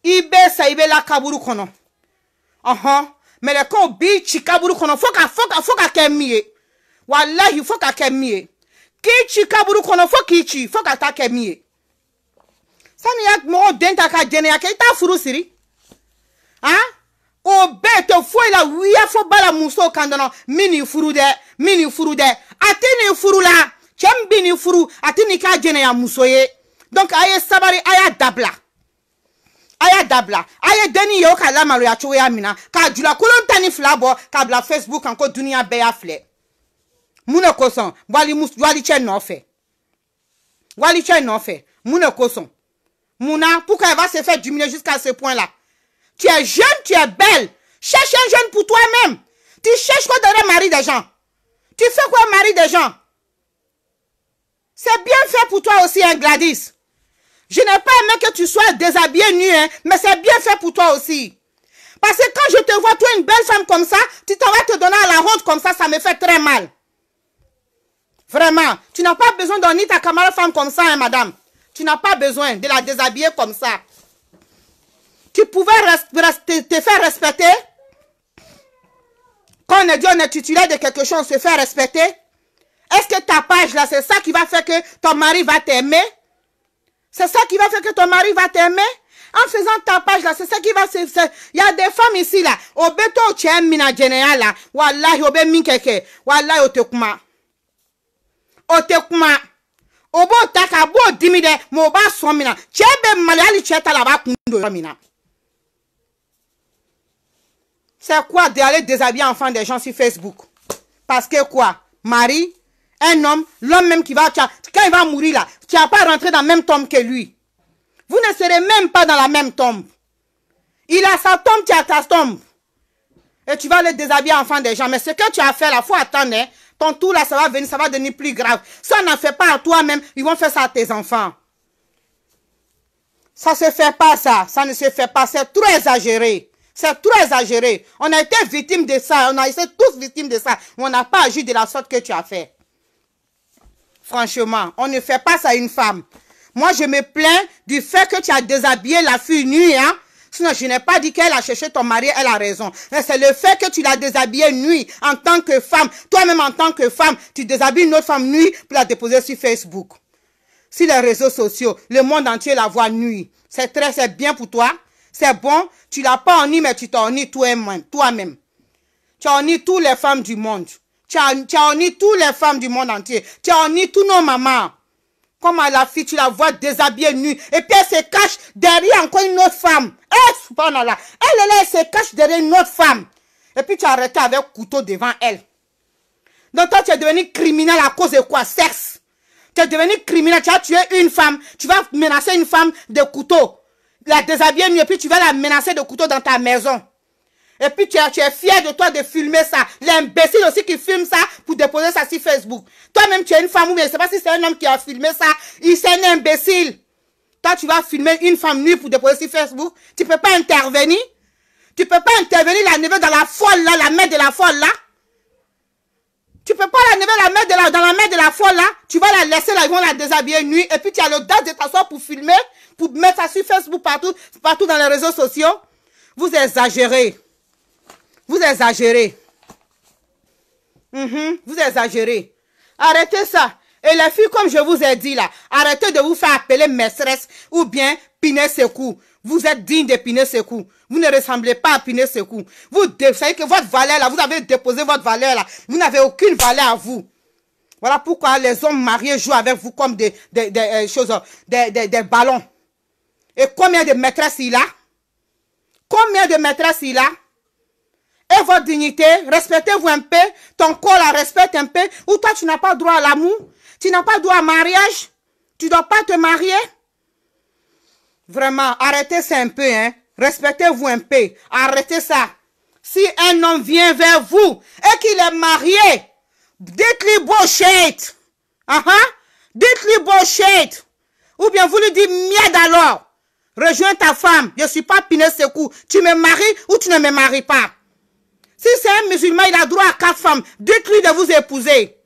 i bɛ sa i bɛ la kaburu kɔnɔ ɔhɔn mɛlɛkɛw b'i ci kaburu kɔnɔ fo ka fo ka fo ka kɛ min ye walahi fo ka kɛ min ye k'i kaburu kɔnɔ fo k'i ci fo ka taa kɛ min ye sani ya mɔgɔw den ta ka jɛnɛya kɛ i t'a furu siri han o bɛɛ tɛ foyi la wiya fo ba la muso kan dɔrɔn min n'i furu dɛ min n'i furu dɛ a tɛ n'i furu la cɛ min bi n'i furu a tɛ n'i k'a jɛnɛya muso ye donc a ye sabari a y'a dabila a y'a dabila a ye denni ye o k'a lamaloya cogoya min na k'a julakolon tan ni fila bɔ k'a bila facebook kan ko duniya bɛɛ y'a filɛ muna koson wali mus wali wali muna koson muna pourquoi elle va se faire diminuer jusqu'à ce point là tu es jeune tu es belle cherche un jeune pour toi-même tu cherches quoi dans le mari des gens tu fais quoi mari des gens c'est bien fait pour toi aussi hein, Gladys je n'ai pas aimé que tu sois déshabillée nue, hein, mais c'est bien fait pour toi aussi. Parce que quand je te vois, toi, une belle femme comme ça, tu t'en vas te donner à la honte comme ça, ça me fait très mal. Vraiment, tu n'as pas besoin ni ta camarade femme comme ça, hein, madame. Tu n'as pas besoin de la déshabiller comme ça. Tu pouvais te, faire respecter. Quand on est titulaire de quelque chose, on se fait respecter. Est-ce que ta page là, c'est ça qui va faire que ton mari va t'aimer C'est ça qui va faire que ton mari va t'aimer en faisant ta page là, c'est ça qui va Il y a des femmes ici là. béton, tu es là. Wallahi, Wallahi, c'est quoi d'aller déshabiller enfant des gens sur Facebook parce que quoi Marie un homme l'homme même qui va quand il va mourir là tu n'as pas rentré dans la même tombe que lui vous ne serez même pas dans la même tombe il a sa tombe tu as ta tombe et tu vas aller déshabiller enfant des gens mais ce que tu as fait là il faut attendre hein ton tour là, ça va venir, ça va devenir plus grave. Ça n'en fait pas à toi-même, ils vont faire ça à tes enfants. Ça se fait pas ça, ça ne se fait pas, c'est trop exagéré. C'est trop exagéré. On a été victime de ça, on a été tous victimes de ça, on n'a pas agi de la sorte que tu as fait. Franchement, on ne fait pas ça à une femme. Moi, je me plains du fait que tu as déshabillé la fille nuit, hein. Sinon, je n'ai pas dit qu'elle a cherché ton mari, elle a raison. Mais c'est le fait que tu l'as déshabillée nuit en tant que femme. Toi-même en tant que femme, tu déshabilles une autre femme nuit pour la déposer sur Facebook. Sur les réseaux sociaux, le monde entier la voit nuit. C'est très, c'est bien pour toi. C'est bon. Tu l'as pas ennuie, mais tu t'ennuies toi-même. Toi-même. Tu ennuies toutes les femmes du monde. Tu as, toutes les femmes du monde entier. Tu as ennuies tous nos mamans. Comment la fille, tu la vois déshabillée nue. Et puis elle se cache derrière encore une autre femme. Eh, elle elle se cache derrière une autre femme. Et puis tu as arrêté avec couteau devant elle. Donc toi, tu es devenu criminel à cause de quoi Sexe. Tu es devenu criminel, tu as tué une femme. Tu vas menacer une femme de couteau. La déshabiller nue, et puis tu vas la menacer de couteau dans ta maison. Et puis tu es, fier de toi de filmer ça. L'imbécile aussi qui filme ça pour déposer ça sur Facebook. Toi-même, tu es une femme ou Je ne sais pas si c'est un homme qui a filmé ça. Il c'est un imbécile. Toi, tu vas filmer une femme nue pour déposer sur Facebook. Tu peux pas intervenir. Tu peux pas intervenir la neveu dans la folle là, la mère de la folle là. Tu peux pas la neveu la de dans la mère de la folle là. Tu vas la laisser là, ils vont la déshabiller nuit. Et puis tu as le droit de t'asseoir pour filmer, pour mettre ça sur Facebook partout, partout dans les réseaux sociaux. Vous exagérez. Vous exagérez. Mhm, vous exagérez. Arrêtez ça. Et les filles, comme je vous ai dit là, arrêtez de vous faire appeler maîtresse ou bien piner secou. Vous êtes digne de ce Sekou. Vous ne ressemblez pas à piner secou. Vous, vous savez que votre valeur là, vous avez déposé votre valeur là. Vous n'avez aucune valeur à vous. Voilà pourquoi les hommes mariés jouent avec vous comme des, euh, choses, des, des, des ballons. Et combien de maîtresses il a Combien de maîtresses il a et votre dignité, respectez-vous un peu, ton corps la respecte un peu, ou toi tu n'as pas droit à l'amour, tu n'as pas droit à mariage, tu ne dois pas te marier. Vraiment, arrêtez ça un peu, hein. Respectez-vous un peu, arrêtez ça. Si un homme vient vers vous et qu'il est marié, dites-lui bullshit. Uh ah, ah. Dites-lui Ou bien vous lui dites miette alors. Rejoins ta femme. Je ne suis pas ce coup Tu me maries ou tu ne me maries pas. Si c'est un musulman, il a droit à quatre femmes. Dites-lui de vous épouser.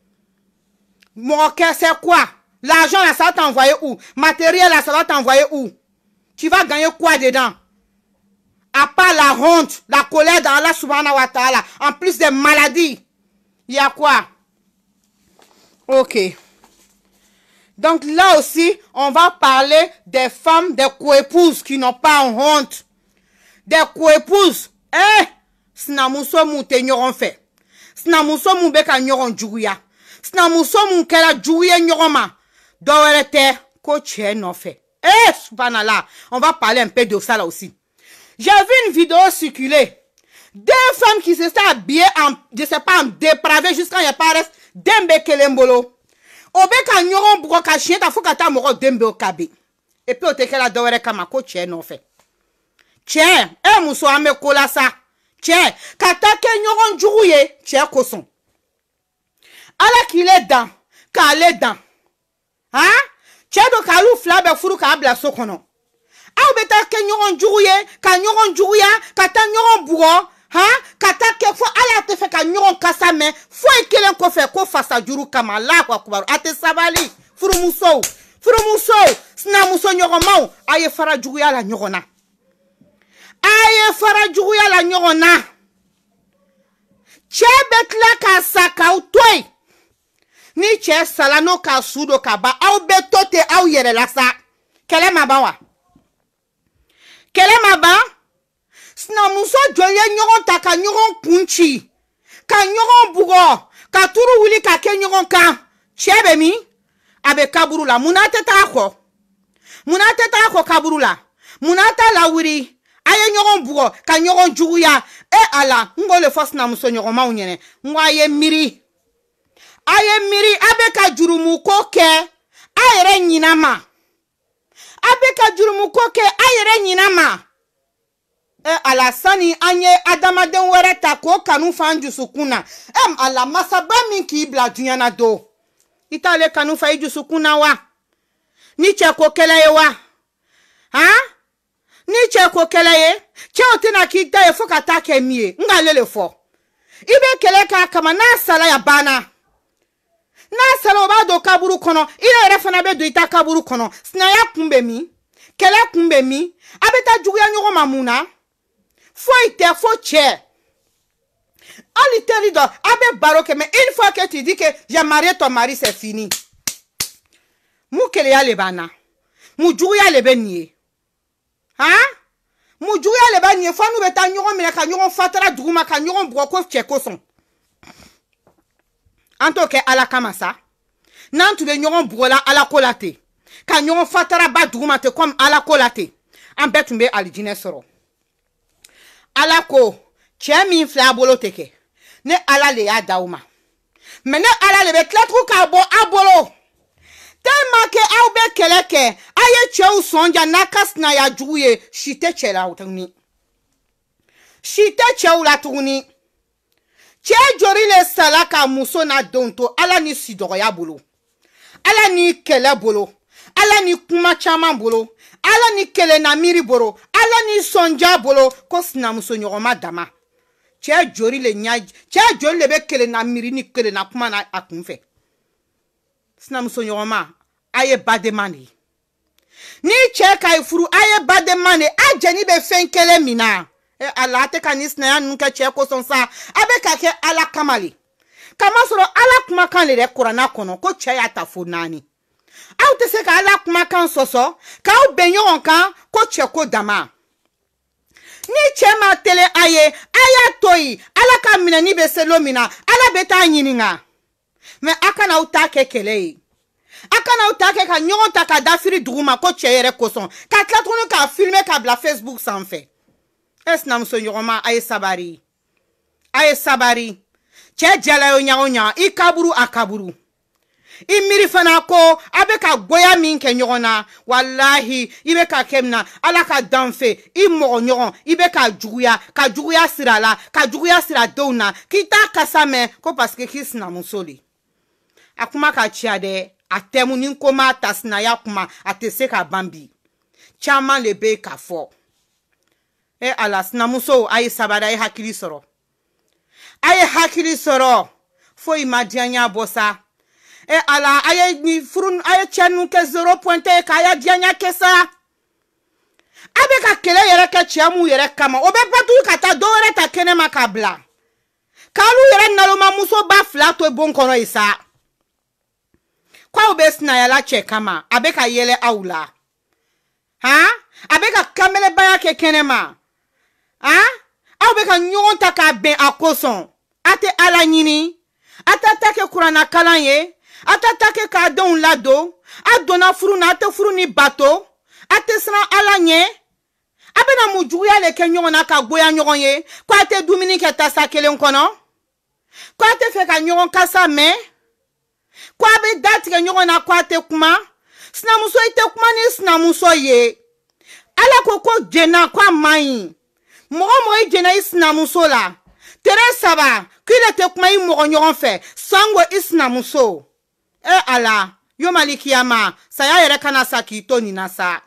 Mon cœur, c'est quoi L'argent, là, ça va t'envoyer où Matériel, là, ça va t'envoyer où Tu vas gagner quoi dedans À part la honte, la colère d'Allah subhanahu wa ta'ala, en plus des maladies, il y a quoi Ok. Donc là aussi, on va parler des femmes, des coépouses qui n'ont pas honte. Des coépouses. Hein Sna muso tɛ te fɛ sinamuso Sna bɛ ka beka juguya sinamuso Sna kɛra jugu kela ɲɔgɔn ma dɔ wɛrɛ ko Eh cɛɛ fe. eh on va parler un peu de ça là aussi j'ai vu une vidéo circuler deux femmes qui se sont habillées en je sais pas en dépravée jusqu'à il reste, dembe kelembolo o bɛ ka nyoron bugɔ ka ta fou kata moro dembe denbe et puis o te kela kama ko cɛɛ nɔfɛ e eh, muso an me cɛ ka taa kɛ ɲɔgɔn jugu ye cɛ kosɔn ala k'ile dan k'ale dan han cɛɛ do k'alu fila bɛɛ furu k'a bila so kɔnɔ aw bɛ taa kɛ ɲɔgɔn jugu ye ka ɲɔgɔn juguya ka taa ɲɔgɔn bugɔ han ka taa kɛ fɔ ala tɛ fɛ ka ɲɔgɔn kasa mɛn foyi kelen kɔfɛ ko fasajuru kama alahu akubaru a tɛ sabali furumusow furumusow sinamuso ɲɔgɔnmaw a ye fara juguya la ɲɔgɔn na a ye fara juguya la ɲɔgɔn na cɛɛ bɛ tila k'a sa k'aw to yen ni cɛɛ sala n'o k'a su don ka ban aw bɛ to ten aw yɛrɛ la sa kɛlɛ ma ban wa kɛlɛ ma ban sinamuso jɔn ye ɲɔgɔn ta ka ɲɔgɔn kun ci ka ɲɔgɔn bugɔ ka turu wuli ka kɛ ɲɔgɔn kan cɛɛ bɛ min a bɛ kaburu la munna a tɛ taa a kɔ munna a tɛ taa kɔ kaburu la munna a t'a lawuli a ye ɲɔgɔn bugɔ ka ɲɔgɔn juguya e ala la n ko le fɔ sinamuso ɲɔgɔnmaw ɲɛnɛ n ko a ye miri a ye miiri a bɛ ka jurumuko kɛ a yɛrɛ ɲina ma a bɛ ka jurumuko kɛ a yɛrɛ ɲina ma e ala sani an ye adamaden wɛrɛ ta k'o kanu f'an dusukun na e ala masaba min k'i bila diɲɛ na don i t'ale kanu fa i dusukun na wa ni cɛ ko kɛlɛ ye wa han. n'i cɛ ko kɛlɛ ye cɛw tɛna k'i da ye fɔɔ ka taa kɛ min ye n k'ale le fɔ i bɛ kɛlɛ k'a kama n'a sala ya banna n'a sala o b'a don kaburu kɔnɔ i yɛrɛ fana bɛ don i ta kaburu kɔnɔ sinaya kun bɛ min kɛlɛ kun bɛ min a bɛ taa juguya ɲɔgɔn ma mun na foyi tɛ fo cɛ hali teri dɔ a bɛ baro kɛ mɛ une fois que tu dis que j'ai marié ton mari c'est fini mun keleya le b'an na mun juguya le bɛ nin ye Ha? Moujouye le ba nye fwa nou betan nyo ron mene ka nyo ron fatara drouma ka nyo ron brokouf chekoson. Anto ke ala kamasa, nan tou de nyo ron brola ala kolate, ka nyo ron fatara bat droumate kom ala kolate, anbet mbe alijine soro. Ala ko, chen min fwe abolo teke, ne ala le ya daouma. Men ne ala le bet letrou ka bo abolo. telimake aw bɛ kɛlɛ kɛ a ye cɛw sɔnja n'a ka sinaya jugu ye si tɛ cɛ la tuguni si tɛ cɛw la tuguni cɛ jori le sala ka muso n'a denw to ala ni sidɔgɔya bolo ala ni kɛlɛ bolo ala ni kuma caman bolo ala ni kelenna miiri bolo ala ni sɔnja bolo ko sinamuso sinamusoɲɔgɔnma dama cɛ jori le ɲa cɛ jori le bɛ kelenna miiri ni kelenna kuma na a kun fɛ sinamuso ɲɔgɔnma a ye badenma de ye ni cɛɛ ka ye furu a ye badenma de a jɛni bɛ fɛn kelen min na e ala a tɛ ka nin sinaya nunu kɛ cɛɛ kosɔn sa a bɛ ka kɛ ala kama le kamasɔrɔ ala kumakan le dɛ kuranna kɔnɔ ko cɛɛ y'a ta fo naani aw tɛ se ka ala kumakan sɔsɔ k'aw bɛn ɲɔgɔn kan ko cɛko dama ni cɛɛ ma tele a ye a y'a to yen ala ka minɛni bɛ selo min na ala bɛ taa ɲininga mɛ a kana aw ta kɛ kɛlɛ ye a kana aw ta kɛ ka ɲɔgɔn ta ka dafiri dugu ma ko cɛɛ yɛrɛ kosɔn ka tila tuguni k'a filime k'a bila facebook sanfɛ ɛ sinamuso ɲɔgɔnma a ye sabari a ye sabari cɛɛ jala ye ɲa o ɲa i kaburu a kaburu i miiri fana ko a bɛ ka goya min kɛ ɲɔgɔn na walahi i bɛ ka kɛ min na ala ka danfe i mɔgɔ ɲɔgɔn i bɛ ka juguya ka juguya sira la ka juguya sira denw na k'i t'a kasa mɛn ko paseke k'i sinamuso de a kuma ka ca dɛ a tɛmu ni ko ma ta sinaya kuma a tɛ se ka ban bi caman le bɛ k'a fɔ e ala sinamuso a ye sabali a ye hakili sɔrɔ a ye hakili sɔrɔ foyi ma diyanya bɔ sa e ala a ye nin furu a ye cɛ ninnu kɛ zero point ye k'a ya diyanya kɛ sa a bɛ ka kɛlɛ yɛrɛ kɛ cɛ mun yɛrɛ kama o bɛ batugu ka taa dɔ ta kɛnɛma k'a bila k'alu yɛrɛ nalomamusoba fila to e bon kɔnɔ yen sa. ko aw bɛ sinayala cɛ kama a bɛ ka yɛlɛ aw la han a bɛ ka kanbɛlɛbaya kɛ kɛnɛma han aw bɛ ka ɲɔgɔn ta k'a bɛn a kosɔn a tɛ ala ɲini a ta ta kɛ kuranna kalan ye a ta ta kɛ k'a denw ladon a donna furu na a tɛ furu ni bato a tɛ siran ala ɲɛ a bɛna mun juguya le kɛ ɲɔgɔn na ka goya ɲɔgɔn ye ko a tɛ dumuni kɛ tasa kelen kɔnɔ ko a tɛ fɛ ka ɲɔgɔn kasa mɛn ko a be da tigɛ ɲɔgɔn na ko tɛ kuma sinamuso i tɛ kuma ni sinamuso ye ala ko ko jɛnna ko a man ɲi mɔgɔ mɔgɔ i jɛnna i sinamuso la tere saba k'i le tɛ kuma i mɔgɔ ɲɔgɔn fɛ sango i sinamuso e ala yomalikiyama saya yɛrɛ kana sa k'i to nin na sa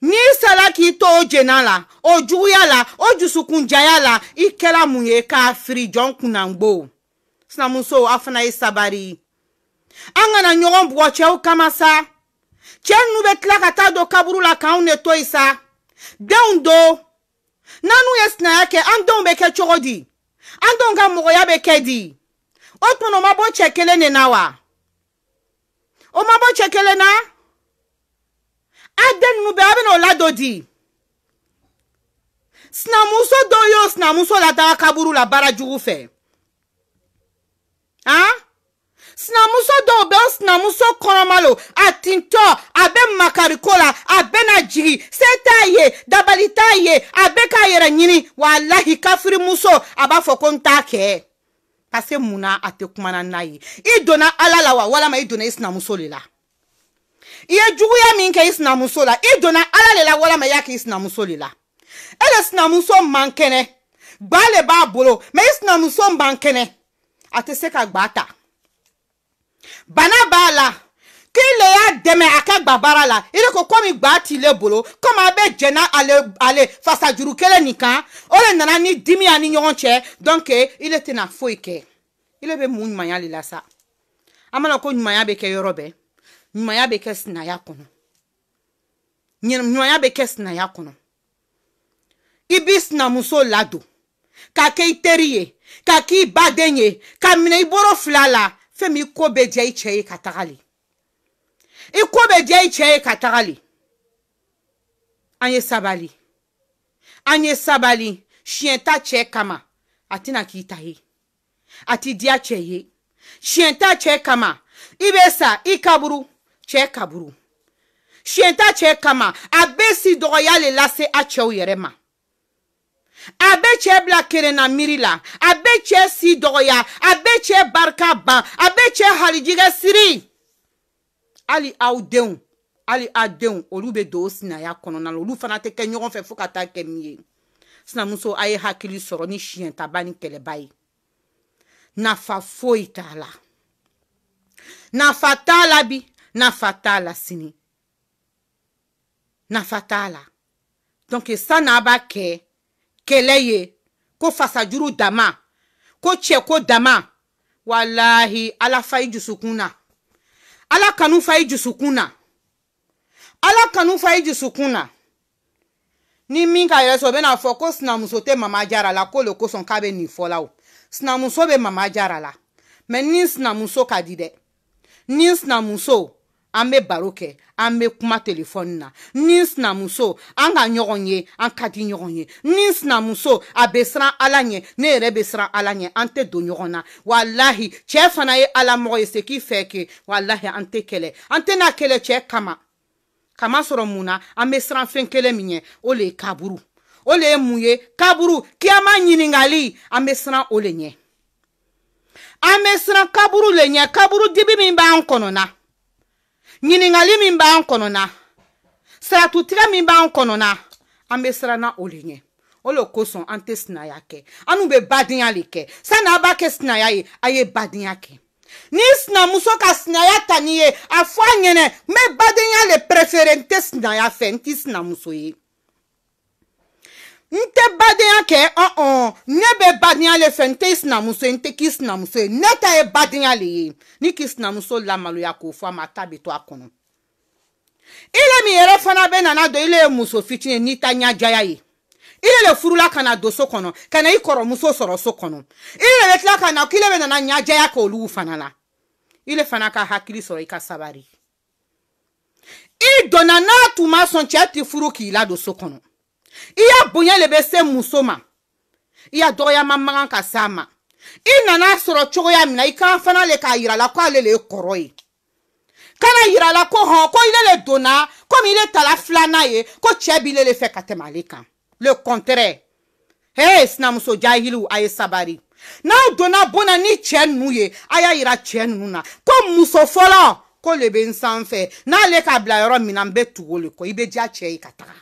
n'i sala k'i to o jena la o juguya la o jusukunjaya la i kɛla mun ye k'a firi jɔn kunnangbo sinamuso aw fana ye sabari an kana ɲɔgɔn bugɔ cɛw kama sa cɛɛ nunu be tila ka taa don kaburu la k'anw ne to yen sa denw do n'an'u ye sinaya kɛ an denw be kɛ cogo di an denw ka mɔgɔya be kɛ di o tuma o ma bɔ cɛ kelen de na wa o ma bɔ cɛ kelen na a den ninnu bɛɛ a bɛna o ladon di sinamuso dɔw y'o sinamuso ladaga kaburu la baara jugu fɛ ah? sinamuso dɔw bɛ o sinamuso kɔnɔmalo a tintɔ a bɛ makariko la a bɛna jigi se t'a ye dabali t'a ye a bɛ k'a yɛrɛ ɲini walahi kafirimuso a b'a fɔ ko n t'a kɛ parce que munna a tɛ kumana n'a ye i donna ala la wa walama i donna i sinamuso de la i ye juguya min kɛ i sinamuso la i donna ala de la walama i y'a kɛ i sinamuso de la e de sinamuso man kɛnɛ gba le b'a bolo mɛ i sinamuso man kɛnɛ ateseka gbata bana b'a la k'ile y'a dɛmɛ a ka la ile ko komi gba t'ile bolo komi a bɛ jɛnna ale ale fasajuru kelen nin kan o nana ni dimi y'a ni ɲɔgɔn cɛ donc ile tɛna foyi kɛ ile bɛ mun ɲumanya le la sa an mana ko ɲumanya bɛ kɛ yɔrɔ bɛɛ ɲumanya bɛ kɛ sinaya kɔnɔ ɲumanya bɛ kɛ sinaya kɔnɔ i b'i sinamuso ladon k'a i teri ye k'a k'i baden ye k'a minɛ i boro fila la fɛn min i ko bɛ diya i cɛ ye ka taga le i ko bɛ diya i cɛ ye ka taga an ye sabali an ye sabali siɲɛ cɛ kama a tɛna k'i ta ye a ti diya cɛ ye siɲɛ cɛ kama i bɛ sa i kaburu cɛ kaburu siɲɛ ta cɛ kama a bɛ si dɔgɔya le lase a cɛw yɛrɛ ma a be cɛɛ bila kerenna miiri la a be cɛɛ si dɔgɔya a be cɛɛ barika ban a be cɛɛ halijigɛ siri hali aw denw hali a denw olu be don sinaya kɔnɔna la olu fana tɛ kɛ ɲɔgɔn fɛ fɔɔ ka taa kɛ min ye sinamuso a ye hakili sɔrɔ ni siɲɛtaba ni kɛlɛba ye nafa foyi t'a la nafa t'a la bi nafa t'a la sini nafa t'a la donke san'a b'a kɛ keleje ko fasajuru dama ko ceko dama walahi ala fayi jusukun na ala kanu fayi jusukun na ala kanu fayi jusukun na ni min ka yɛrɛ sɔrɔ o bɛna fɔ ko sinamuso tɛ mama jara la k'o le kosɔn k'a bɛ nin fɔla o sinamuso bɛ mama jara la mɛ ni sinamuso ka di dɛ ni sinamuso an bɛ baro kɛ an bɛ kuma telefɔni na ni n sinamuso an ka ɲɔgɔn ye an ka di ɲɔgɔn ye ni n sinamuso a bɛ siran ala ɲɛ ne yɛrɛ bɛ siran ala ɲɛ an tɛ don ɲɔgɔn na walahi cɛ fana ye ala mɔgɔ ye se k'i fɛ ke walahi an tɛ kɛlɛ an tɛ n'a kɛlɛ cɛ kama kamasɔrɔ mun na an bɛ siran fɛn kelen min ɲɛ o le ye kaburu o le ye mun ye kaburu kiyama ɲiningali an bɛ siran o le ɲɛ an bɛ siran kaburu le ɲɛ kaburu dibi min b'an kɔnɔna ɲiningali min b'an kɔnɔna siratutigɛ min b'an kɔnɔna an bɛ siranna o le ɲɛ o le kosɔn an tɛ sinaya kɛ an'u bɛ badenya le kɛ sani a b'a kɛ sinaya ye a ye badenya kɛ ni sinamuso ka sinaya ta n'i ye a fɔ a ɲɛnɛ n bɛ badenya le pɛrɛfere n tɛ sinaya fɛ n t'i sinamuso ye nte badenya kɛ ɔn uh-uh. ne bɛ badenya le fɛ nte sinamuso ye nte k'i sinamuso ye ne ta ye badenya le ye ni k'i sinamuso lamaloya k'o fɔ a ma a ta bɛ to a kɔnɔ ile min yɛrɛ fana bɛ nana don ile ye muso fitinin n'i ta ɲajaya ye ile le furula ka na don so kɔnɔ ka na i kɔrɔmuso sɔrɔ so kɔnɔ ile bɛ tila ka na k'ile bɛ nana ɲajaya kɛ olu fana la ile fana ka hakili sɔrɔ i ka sabari i donna n'a tun ma sɔn cɛ ti furu k'i ladon so kɔnɔ i ya bonya le bɛ se muso ma i ya dɔgɔyama man kan ka se a ma i nana sɔrɔ cogoya min na i kan fana le k'a yira la ko ale le ye kɔrɔ ye kana yira la ko hɔn ko ile le donna komi ile tala filanan ye ko cɛɛ b'ile le fɛ ka tɛmɛ ale kan le kɔntɛrɛ hee sinamuso jahiliw a ye sabari n'aw donna bonna ni cɛɛ nunu ye a y'a yira cɛɛ nunu na ko muso fɔlɔ ko le be n sanfɛ n'ale ka bila yɔrɔ min na n be tugu le kɔ i be diya cɛɛ ye ka taga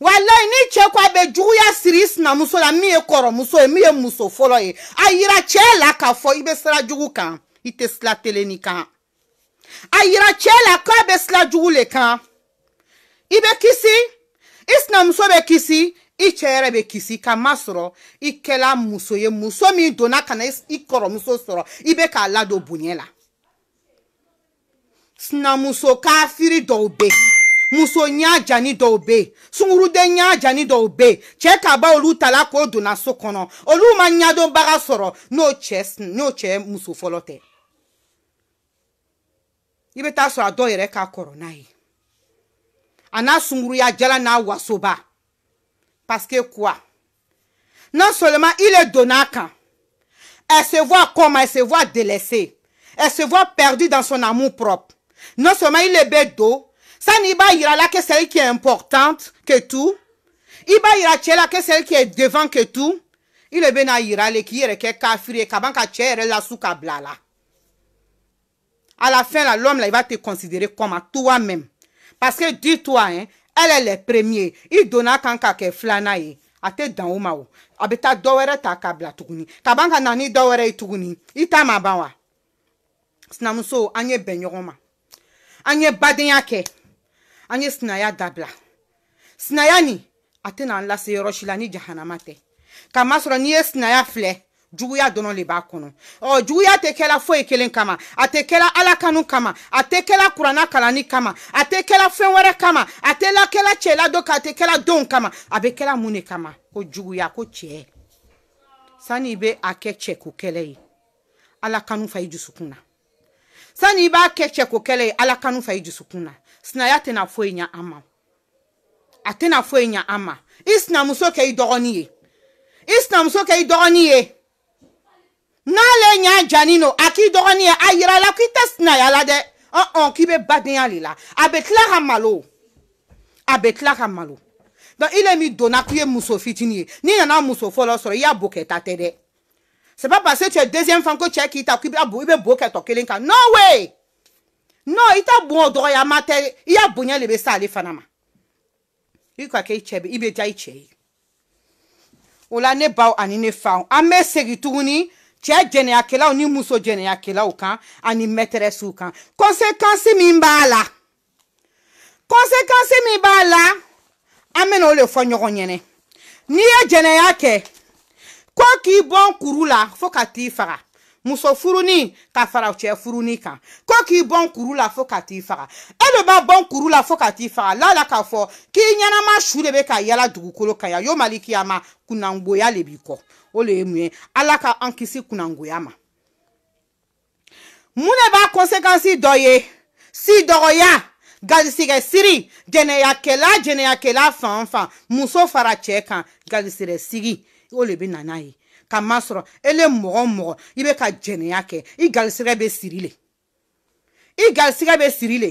walayi ni cɛ ko a bɛ juguya siri i sinamuso la min ye kɔrɔmuso ye min ye muso fɔlɔ ye a yira cɛ la k'a fɔ i bɛ sira jugu kan i tɛ sira telenin kan a yira cɛ la k'a bɛ sira jugu le kan i bɛ kisi i sinamuso bɛ kisi i cɛ yɛrɛ bɛ kisi ka masɔrɔ i kɛla muso ye muso min donna ka na i kɔrɔmuso sɔrɔ i bɛ k'a ladon bonya la sinamuso kafiri dɔw bɛ yen muso nyaja ni dɔw be yen sunkurude nyaja ni dɔw be yen ka ba olu talako k'o donna so olu ma ɲadɔnbaga soro. n'o chest, n'o che muso fɔlɔ tɛ i bɛ taa sɔrɔ a ka kɔrɔ n'a ye a n'a jala n'a wasoba parce que quoi non seulement il est donna elle se voit comme elle se voit délaissée elle se voit perdue dans son amour propre non seulement il est bedo sani i b'a yira la que celle qui est importante que tout i b'a yira cɛ la que celle qui est devant que tout i le bena yira le k'i yɛrɛ kɛ kafiri ye ka ban ka cɛ yɛrɛ lasu ka bila a la à la fin là l'homme là il va te considérer comme à toi-même parce que dis-toi hein elle est le premier i donna kan ka kɛ filanan ye a tɛ dan o ma o a bɛ taa dɔ wɛrɛ ta ka bila tuguni ka ban ka na ni dɔ wɛrɛ ye tuguni i ta ma ban wa sinamuso an ye bɛn ɲɔgɔn ma an ye badenya kɛ an ye sinaya dabila sinaya nin a tɛna an lase yɔrɔ si la ni jahanama tɛ kamasɔrɔ n'i ye sinaya filɛ ya dɔrɔn le b'a kɔnɔ ɔ oh, juguya tɛ kɛla foyi e kelen kama a tɛ kɛla ala kama a tɛ kɛla kuranna kama a tɛ kɛla kama a tɛ la kɛla cɛ ladon kan a tɛ kɛla kama a bɛ kɛla kama ko juguya ko cɛ sani i bɛ a kɛ cɛko kɛlɛ ye fa i dusukun na sani i b'a kɛ cɛko kɛlɛ ye ala kanu fa i dusukun na sinaya tɛna foyi e ɲa an ma a tɛna foyi e ɲa an ma i sinamuso kɛ i dɔgɔnin ye i sinamuso kɛ i dɔgɔnin ye n'ale ɲa janin no a k'i dɔgɔnin ye a yira la k'i tɛ sinaya la dɛ ɔn oh, oh, k'i bɛ badenya le la a bɛ tila ka malo a bɛ tila ka malo donc ile min donna k'i ye muso fitinin ye n'i nana muso fɔlɔ sɔrɔ i y'a bo kɛta tɛ dɛ c'est pas parce que tu es deuxième femme que cɛ k'i ta k'i bɛ bo i bɛ bo kɛtɔ kelen kan non way. Non, ita bon dro ya mater, ya bonye libe sa li fana man. I kwa ke itchebe, ibe dja itchebe. O la ne bau anine fau. Ame segi tou ni, tche jene ake la ou ni mousou jene ake la ou kan, anime tere sou kan. Konsekansi min ba la. Konsekansi min ba la, ame ah, non le fwa nyo ronye ne. Ni e jene ake. Kwa ki bon kuru la, fwa kati yi fara. muso furunin ka fara cɛ furunin kan ko k'i bɔn kuru la fo ka t'i faga e de b'a bɔn kuru la fo ka t'i faga la la k'a fɔ k'i ɲɛnama su de bɛ ka yala dugukolo kan yan yomali kiyama kunnangoya le b'i kɔ o le ye mun ye ala ka an kisi kunnangoya ma mun de b'a conséquence dɔ ye si dɔgɔya galisigɛ siri jɛnɛyakɛla jɛnɛyakɛla fan o fan muso fara cɛɛ kan galisɛrɛ sigi o le be na n'a ye ka masɔrɔ ele mɔgɔ mɔgɔ i bɛ ka jɛnɛya kɛ i garisigɛ bɛ siri le i garisigɛ bɛ siri le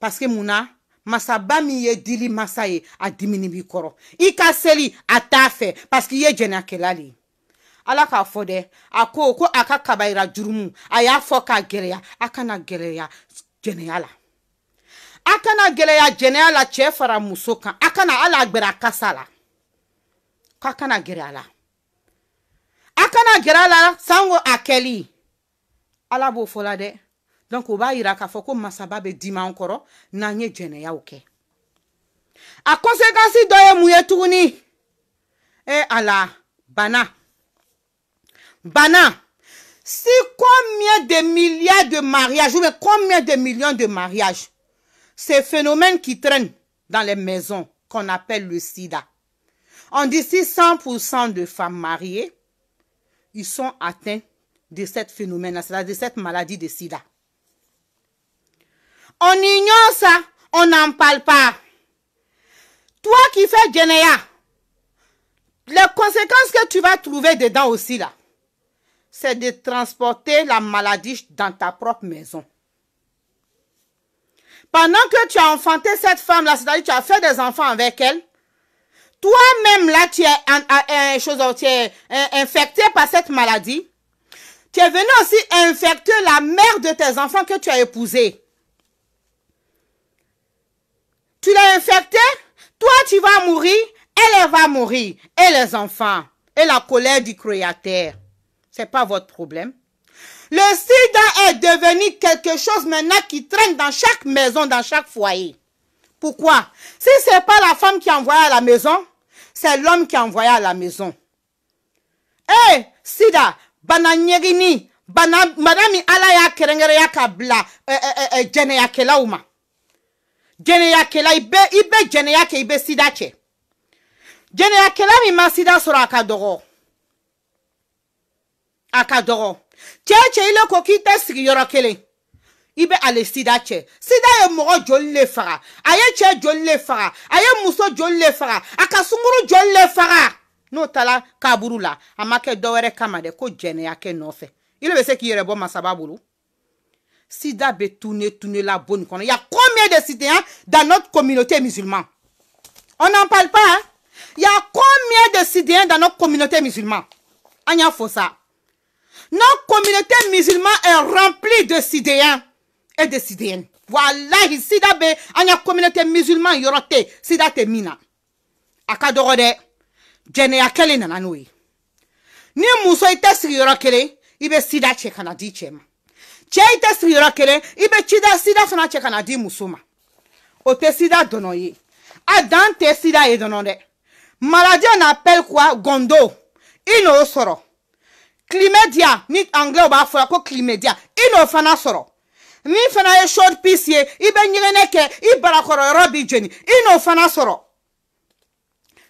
paseke mun na masaba min ye dili masa ye a dimini b'i kɔrɔ i ka seli a t'a fɛ paseke i ye jɛnɛyakɛla le ye ala k'a fɔ dɛ a ko ko a ka kabayira jurumu a y'a fɔ k'a gɛlɛya a kana gɛlɛya jɛnɛya la a kana gɛlɛya jɛnɛya la cɛɛ fara muso kan a kana hali a gbɛra kasa la k'a kana gɛrɛ a la Akana kana Sango Akeli. la ala b'o donc o b'a ira k'a fɔ ko masaba nanye dimi an kɔrɔ a conséquence doye mouye tourni. Eh tuguni ala bana bana si combien de milliards de mariages ou bien combien de millions de mariages ces phénomènes qui traînent dans les maisons qu'on appelle le sida on dit 600% de femmes mariées ils sont atteints de ce phénomène-là, c'est-à-dire de cette maladie de sida. On ignore ça, on n'en parle pas. Toi qui fais Genéa, les conséquences que tu vas trouver dedans aussi, là, c'est de transporter la maladie dans ta propre maison. Pendant que tu as enfanté cette femme-là, c'est-à-dire que tu as fait des enfants avec elle, toi-même là, tu es, un chose, infecté par cette maladie. Tu es venu aussi infecter la mère de tes enfants que tu as épousé. Tu l'as infecté. toi tu vas mourir, elle va mourir, et les enfants, et la colère du Créateur. n'est pas votre problème. Le sida est devenu quelque chose maintenant qui traîne dans chaque maison, dans chaque foyer. Pourquoi Si ce n'est pas la femme qui envoie à la maison, c'est l'homme qui a envoyé à la maison. Eh, hey, sida, bana nyegini, bana madami ala kerengere ya kabla eh, eh, eh, eh ya kela uma. Jene ya kela ibe ibe jene ya ke ibe sida che. Jene ya kela mi ma sida sora akadoro. Akadoro. Cheche ile ko ki te sigiyoro kelen. i bɛ ale sida cɛ sida ye mɔgɔ joli le faga a ye cɛ joli le faga a ye muso joli le faga a ka sunkuru joli le faga n'o taara kaburu la a ma kɛ dɔwɛrɛ kama dɛ ko jɛnɛya kɛ nɔfɛ i le bɛ se k'i yɛrɛ bɔ masaba bolo sida bɛ tune tunela bo nin kɔnɔ y'a combien de citoyens dans notre communauté musulmane on n'en parle pas y'a combien de citoyens dans notre communauté musulmane an y'a fɔ sa notre communauté musulmane est remplie de citoyens e de sidiyɛni walahi sida bɛ an ka communauté musulman yɔrɔ tɛ sida tɛ min na a ka dɔgɔ dɛ jɛnɛya kelen nana n'o ye ni muso i tɛ sigiyɔrɔ kelen i bɛ sida cɛ ka na di cɛ ma cɛ i tɛ sigiyɔrɔ kelen i bɛ cida sida fana cɛ ka na di muso ma o tɛ sida dɔnɔ ye a dan tɛ sida ye dɔnɔ dɛ maladie na appelle quoi gondo i n'o sɔrɔ climedia ni anglais b'a fɔra ko climedia i n'o fana sɔrɔ min fana ye short piece ye i bɛ ɲɛgɛnɛ kɛ i barakɔrɔyɔrɔ b'i jeni i n'o fana sɔrɔ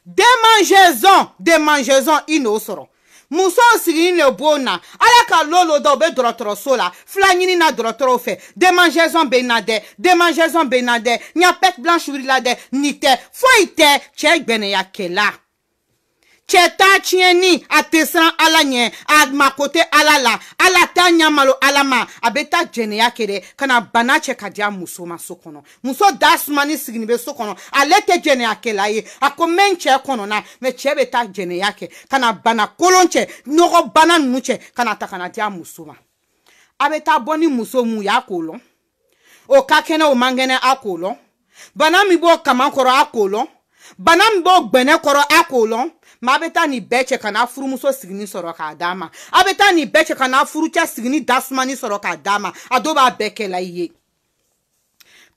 demangeaison demangeaison i n'o sɔrɔ musow sigilen le b'o na ala ka lolo dɔ u bɛ dɔgɔtɔrɔso la fila ɲini na dɔgɔtɔrɔw fɛ demangeaison bɛ na dɛ demangeaison bɛ na dɛ ɲapɛti blanche wulila dɛ nin tɛ foyi tɛ cɛ gbɛnɛyakɛla cheta tiɲɛni a tɛ siran ala ɲɛ a mako tɛ ala la ala t'a ɲamalo ala ma a bɛ taa jɛnɛya kɛ dɛ ka na bana cɛ ka di a muso ma so kɔnɔ muso da sumani sigini bɛ so kɔnɔ ale tɛ jɛnɛya jɛnɛyakɛla ye a ko n bɛ n cɛ kɔnɔna mɛ cɛ bɛ ta jɛnɛya kɛ ka na bana kolon cɛ nɔgɔ bana ninnu cɛ ka na ta ka na di a muso ma a bɛ ta bɔ ni muso mun y'a k'o lɔn o ka kɛnɛ o man kɛnɛ a k'o lɔn bana min b'o kama kɔrɔ a k'o lɔn bana min b'o gbɛnɛ kɔrɔ a k'o lɔn ma a bɛ taa nin bɛɛ cɛ ka n'a furumuso sigini sɔrɔ k'a d'a ma a bɛ taa nin bɛɛ cɛ ka n'a furucɛ sigini dasumani sɔrɔ k'a d'a ma a dɔw b'a bɛɛ kɛla i ye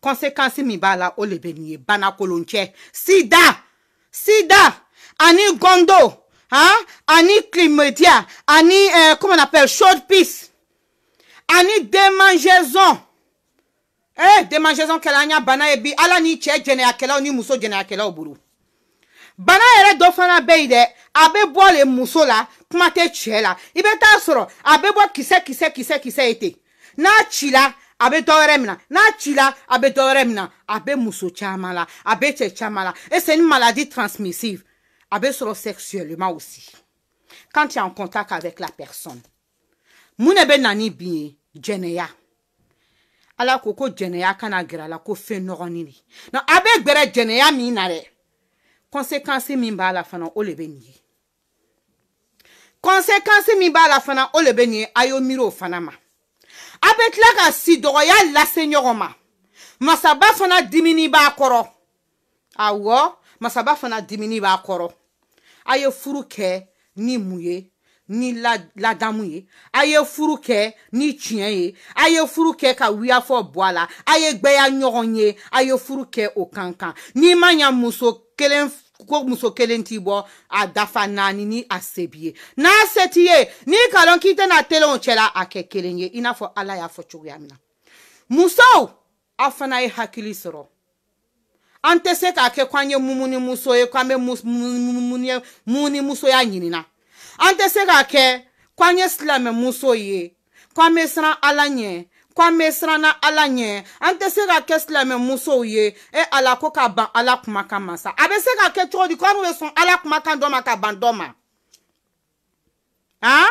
kɔnsekansi min b'a la o le bɛ nin ye banakoloncɛ sida sida ani gɔndo han ani climédia ani euh, comment on appelle short piece ani démangeaison eh démangeaison kɛla an y'a bana ye bi ala ni cɛ jɛnɛyakɛlaw ni muso jɛnɛyakɛlaw bolo bana yɛrɛ dɔ fana bɛ yen dɛ a bɛ bɔ le muso la kuma tɛ cɛ la i bɛ taa sɔrɔ a bɛ bɔ kisɛ kisɛ kisɛ kisɛ ye ten n'a cila a bɛ dɔwɛrɛ mina n'a cila a bɛ dɔwɛrɛ mina a bɛ muso caman la a bɛ cɛ caman la et c'est une maladie transmissive a bɛ sɔrɔ sexuellement aussi quand tu es en contact avec la personne mun de bɛ na ni bin ye jɛnɛya ala ko ko jɛnɛya kana gɛrɛ a la ko fɛn nɔgɔnin de na a bɛ gbɛrɛ jɛnɛya min na dɛ konsekansi min b'a la fana o le bɛ nin ye konsekansi min b'a la fana o le bɛ nin ye a y'o miiri o fana ma a bɛ tila ka sidɔgɔya lase ɲɔgɔn ma masaba fana dimini b'a kɔrɔ awɔ masaba fana dimini b'a kɔrɔ a ye furu kɛ ni mun ye ni ladamu ye a ye furu kɛ ni tiɲɛ ye a ye furu kɛ ka wiyafɔ bɔ a la a ye gbɛya ɲɔgɔn ye a ye furu kɛ o kan kan n'i ma ɲa muso kelen ko muso kelen t'i bɔ a dafa naani ni a se b'i ye n'a se t'i ye n'i ka dɔn k'i tɛna telenw cɛla a kɛ kelen ye i n'a fɔ ala y'a fɔ cogoya min na musow aw fana ye hakili sɔrɔ an tɛ se k'a kɛ ko an ye mumunimuso ye ko an bɛ munimusoya ɲinina an tɛ se k'a kɛ ko an ye silamɛmuso ye ko an bɛ siran ala ɲɛ kwame siranna ala ɲɛ an tɛ se ka kɛ silamɛmusow ye e ala ko ka ban ala kumakan ma sa a bɛ se ka kɛ cogo di ko an bɛ sɔn ala kumakan dɔ ma ka ban dɔ ma han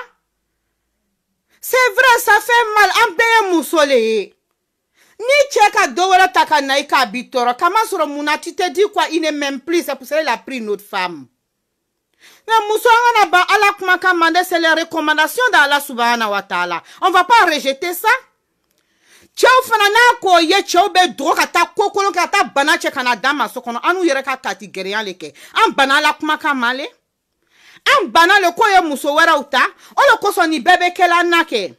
c'est vrai ça fait mal an bɛɛ ye muso le ye ni cɛ ka dɔ wɛrɛ ta ka na i k'a b'i tɔɔrɔ kamasɔrɔ munna tu te dis quoi il ne m'aime plus c'est pour ça il a pris une autre femme Mais Moussa Anganaba, Allah Kumaka Mande, c'est les recommandations d'Allah Subhanahu wa Ta'ala. On va pas rejeter ça. cɛw fana n'a k'o ye cɛw bɛ dogo ka taa ko kolon kɛ ka taa bana cɛ ka na da maso kɔnɔ an n'u yɛrɛ ka kati gɛrɛya le kɛ an bana la kumakan ma le an bana le k'o ye muso wɛrɛw ta o le kosɔn nin bɛɛ bɛ kɛla na kɛ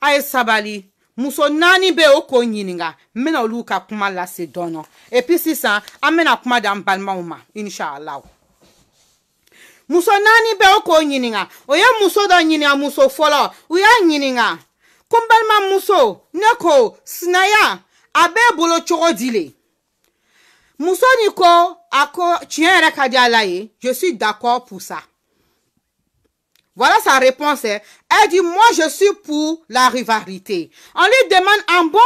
a ye sabali muso naani bɛ o k'o ɲininga n bɛna olu ka kuma lase dɔɔnɔ et puis sisan an bɛna kuma di an balimaw ma inshallah muso naani bɛ o k'o ɲininga o ye muso dɔ ɲininga muso fɔlɔ u y'a ɲininga Neko, muso je suis d'accord pour ça voilà sa réponse hein. elle dit moi je suis pour la rivalité on lui demande en bon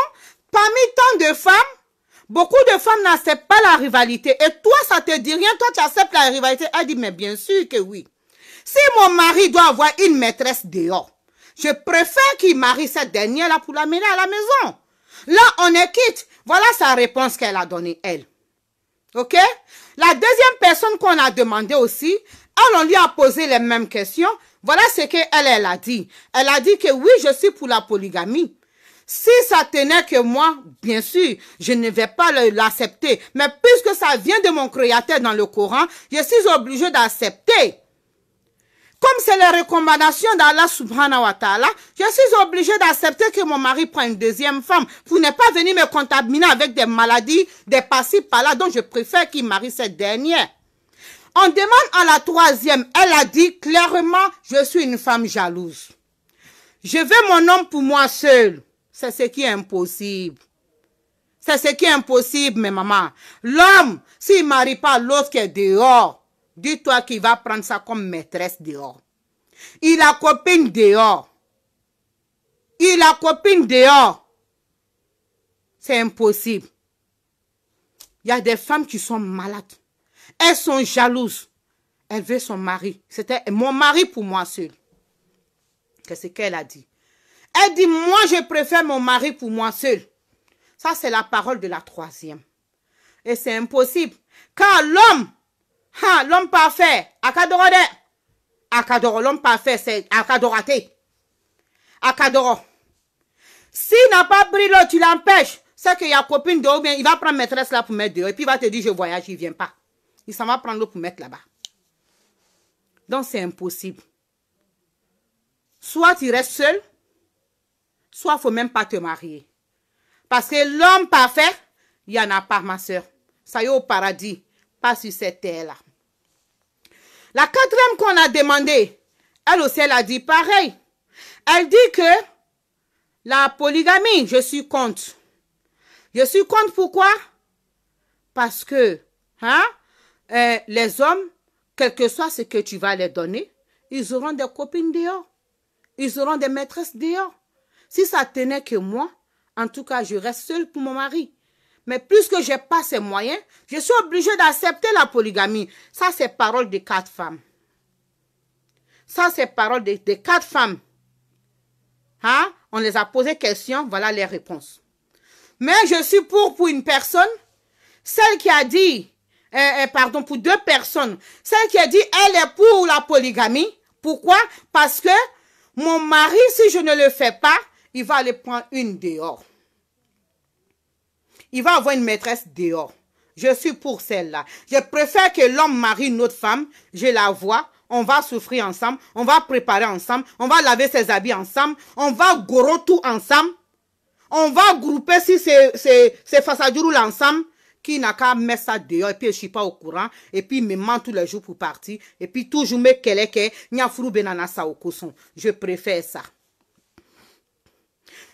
parmi tant de femmes Beaucoup de femmes n'acceptent pas la rivalité. Et toi, ça te dit rien. Toi, tu acceptes la rivalité. Elle dit, mais bien sûr que oui. Si mon mari doit avoir une maîtresse dehors, je préfère qu'il marie cette dernière-là pour la à la maison. Là, on est quitte. Voilà sa réponse qu'elle a donnée, elle. OK La deuxième personne qu'on a demandé aussi, elle, on lui a posé les mêmes questions. Voilà ce qu'elle, elle a dit. Elle a dit que oui, je suis pour la polygamie. Si ça tenait que moi, bien sûr, je ne vais pas l'accepter. Mais puisque ça vient de mon Créateur dans le Coran, je suis obligé d'accepter. Comme c'est les recommandations d'Allah subhanahu wa ta'ala, je suis obligée d'accepter que mon mari prenne une deuxième femme pour ne pas venir me contaminer avec des maladies, des passifs par là, donc je préfère qu'il marie cette dernière. On demande à la troisième, elle a dit clairement, je suis une femme jalouse. Je veux mon homme pour moi seule. C'est ce qui est impossible. C'est ce qui est impossible, mes mamans. L'homme, s'il ne marie pas l'autre qui est dehors, Dis-toi qu'il va prendre ça comme maîtresse dehors. Il a copine dehors. Il a copine dehors. C'est impossible. Il y a des femmes qui sont malades. Elles sont jalouses. Elles veulent son mari. C'était mon mari pour moi seul. Qu'est-ce qu'elle a dit Elle dit, moi, je préfère mon mari pour moi seul. Ça, c'est la parole de la troisième. Et c'est impossible. Car l'homme Ha, l'homme parfait, a de. l'homme parfait, c'est a raté. S'il n'a pas pris l'eau, tu l'empêches. C'est qu'il y a copine dehors, il va prendre maîtresse là pour mettre dehors. Et puis il va te dire, je voyage, il ne vient pas. Il s'en va prendre l'eau pour mettre là-bas. Donc c'est impossible. Soit tu restes seul, soit il ne faut même pas te marier. Parce que l'homme parfait, il n'y en a pas, ma soeur. Ça y est au paradis pas sur cette terre-là. La quatrième qu'on a demandé elle aussi, elle a dit pareil. Elle dit que la polygamie, je suis contre. Je suis contre pourquoi Parce que hein, euh, les hommes, quel que soit ce que tu vas leur donner, ils auront des copines dehors. Ils auront des maîtresses dehors. Si ça tenait que moi, en tout cas, je reste seule pour mon mari. Mais plus que n'ai pas ces moyens, je suis obligée d'accepter la polygamie. Ça, c'est parole de quatre femmes. Ça, c'est parole de, quatre femmes. Hein? On les a posé question, voilà les réponses. Mais je suis pour, pour une personne, celle qui a dit, euh, euh, pardon, pour deux personnes, celle qui a dit, elle est pour la polygamie. Pourquoi? Parce que mon mari, si je ne le fais pas, il va aller prendre une dehors. Il va avoir une maîtresse dehors. Je suis pour celle-là. Je préfère que l'homme marie une autre femme. Je la vois. On va souffrir ensemble. On va préparer ensemble. On va laver ses habits ensemble. On va gros tout ensemble. On va grouper si c'est ou l'ensemble. Qui n'a qu'à mettre ça dehors et puis je suis pas au courant. Et puis il me ment tous les jours pour partir. Et puis toujours me keleke. benana sa au Je préfère ça.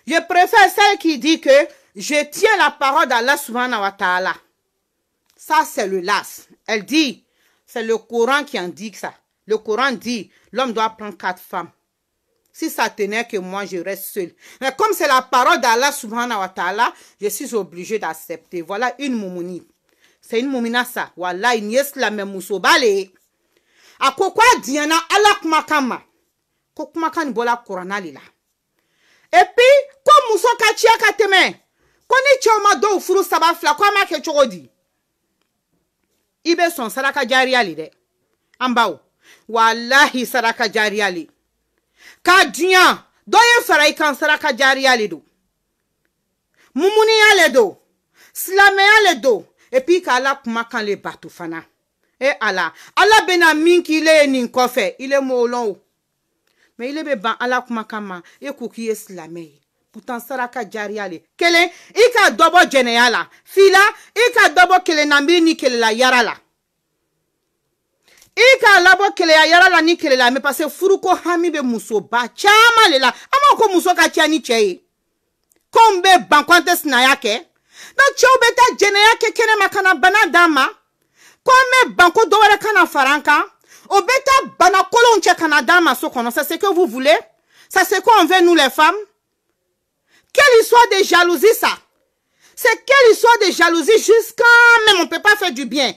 Je préfère celle qui dit que je tiens la parole d'Allah subhanahu wa ta'ala. Ça, c'est le las. Elle dit, c'est le Coran qui indique ça. Le Coran dit, l'homme doit prendre quatre femmes. Si ça tenait que moi, je reste seule. Mais comme c'est la parole d'Allah subhanahu wa ta'ala, je suis obligée d'accepter. Voilà une moumouni. C'est une moumina ça. Voilà une yes la même Bale. A quoi diana Allah kumakama. Kokumakan bola la. Et puis, comme mousso katia kateme. ko ni cɛw ma dɔw furu saba fila ko an b'a kɛ cogo di saraka jariya le dɛ an baw saraka jariya le ka diya dɔ ye fara i saraka jariya le do mumunuya le do silamɛya le do epi ka ala kumakan le bato fana e ala ala bena min k'ile ye nin kɔfɛ ile m'o lɔn o mɛ ile be ban ala kumakan ma e ko k'i ye silamɛ ye kutan saraka jariya le kelen i ka dɔbɔ jɛnɛya la fila i ka dɔbɔ kelennanbiri ni kelela yara la i k'a labɔ keleya yara la ni kelela mɛ parce que furuko hami bɛ musoba caaman le la an b'a ko muso ka cɛya ni cɛɛ ye kow be ban ko an tɛ sinaya kɛ donc cɛɛw be taa jɛnɛya kɛ kɛnɛma ka na bana d'an ma ko an be ban ko dɔ wɛrɛ ka na fara an kan o be taa banakolonw cɛ ka na d'an ma so kɔnɔ ça c'est que vous voulez ça c'est qu'on veut nous les femmes Quelle histoire de jalousie ça C'est quelle histoire de jalousie jusqu'à même on ne peut pas faire du bien.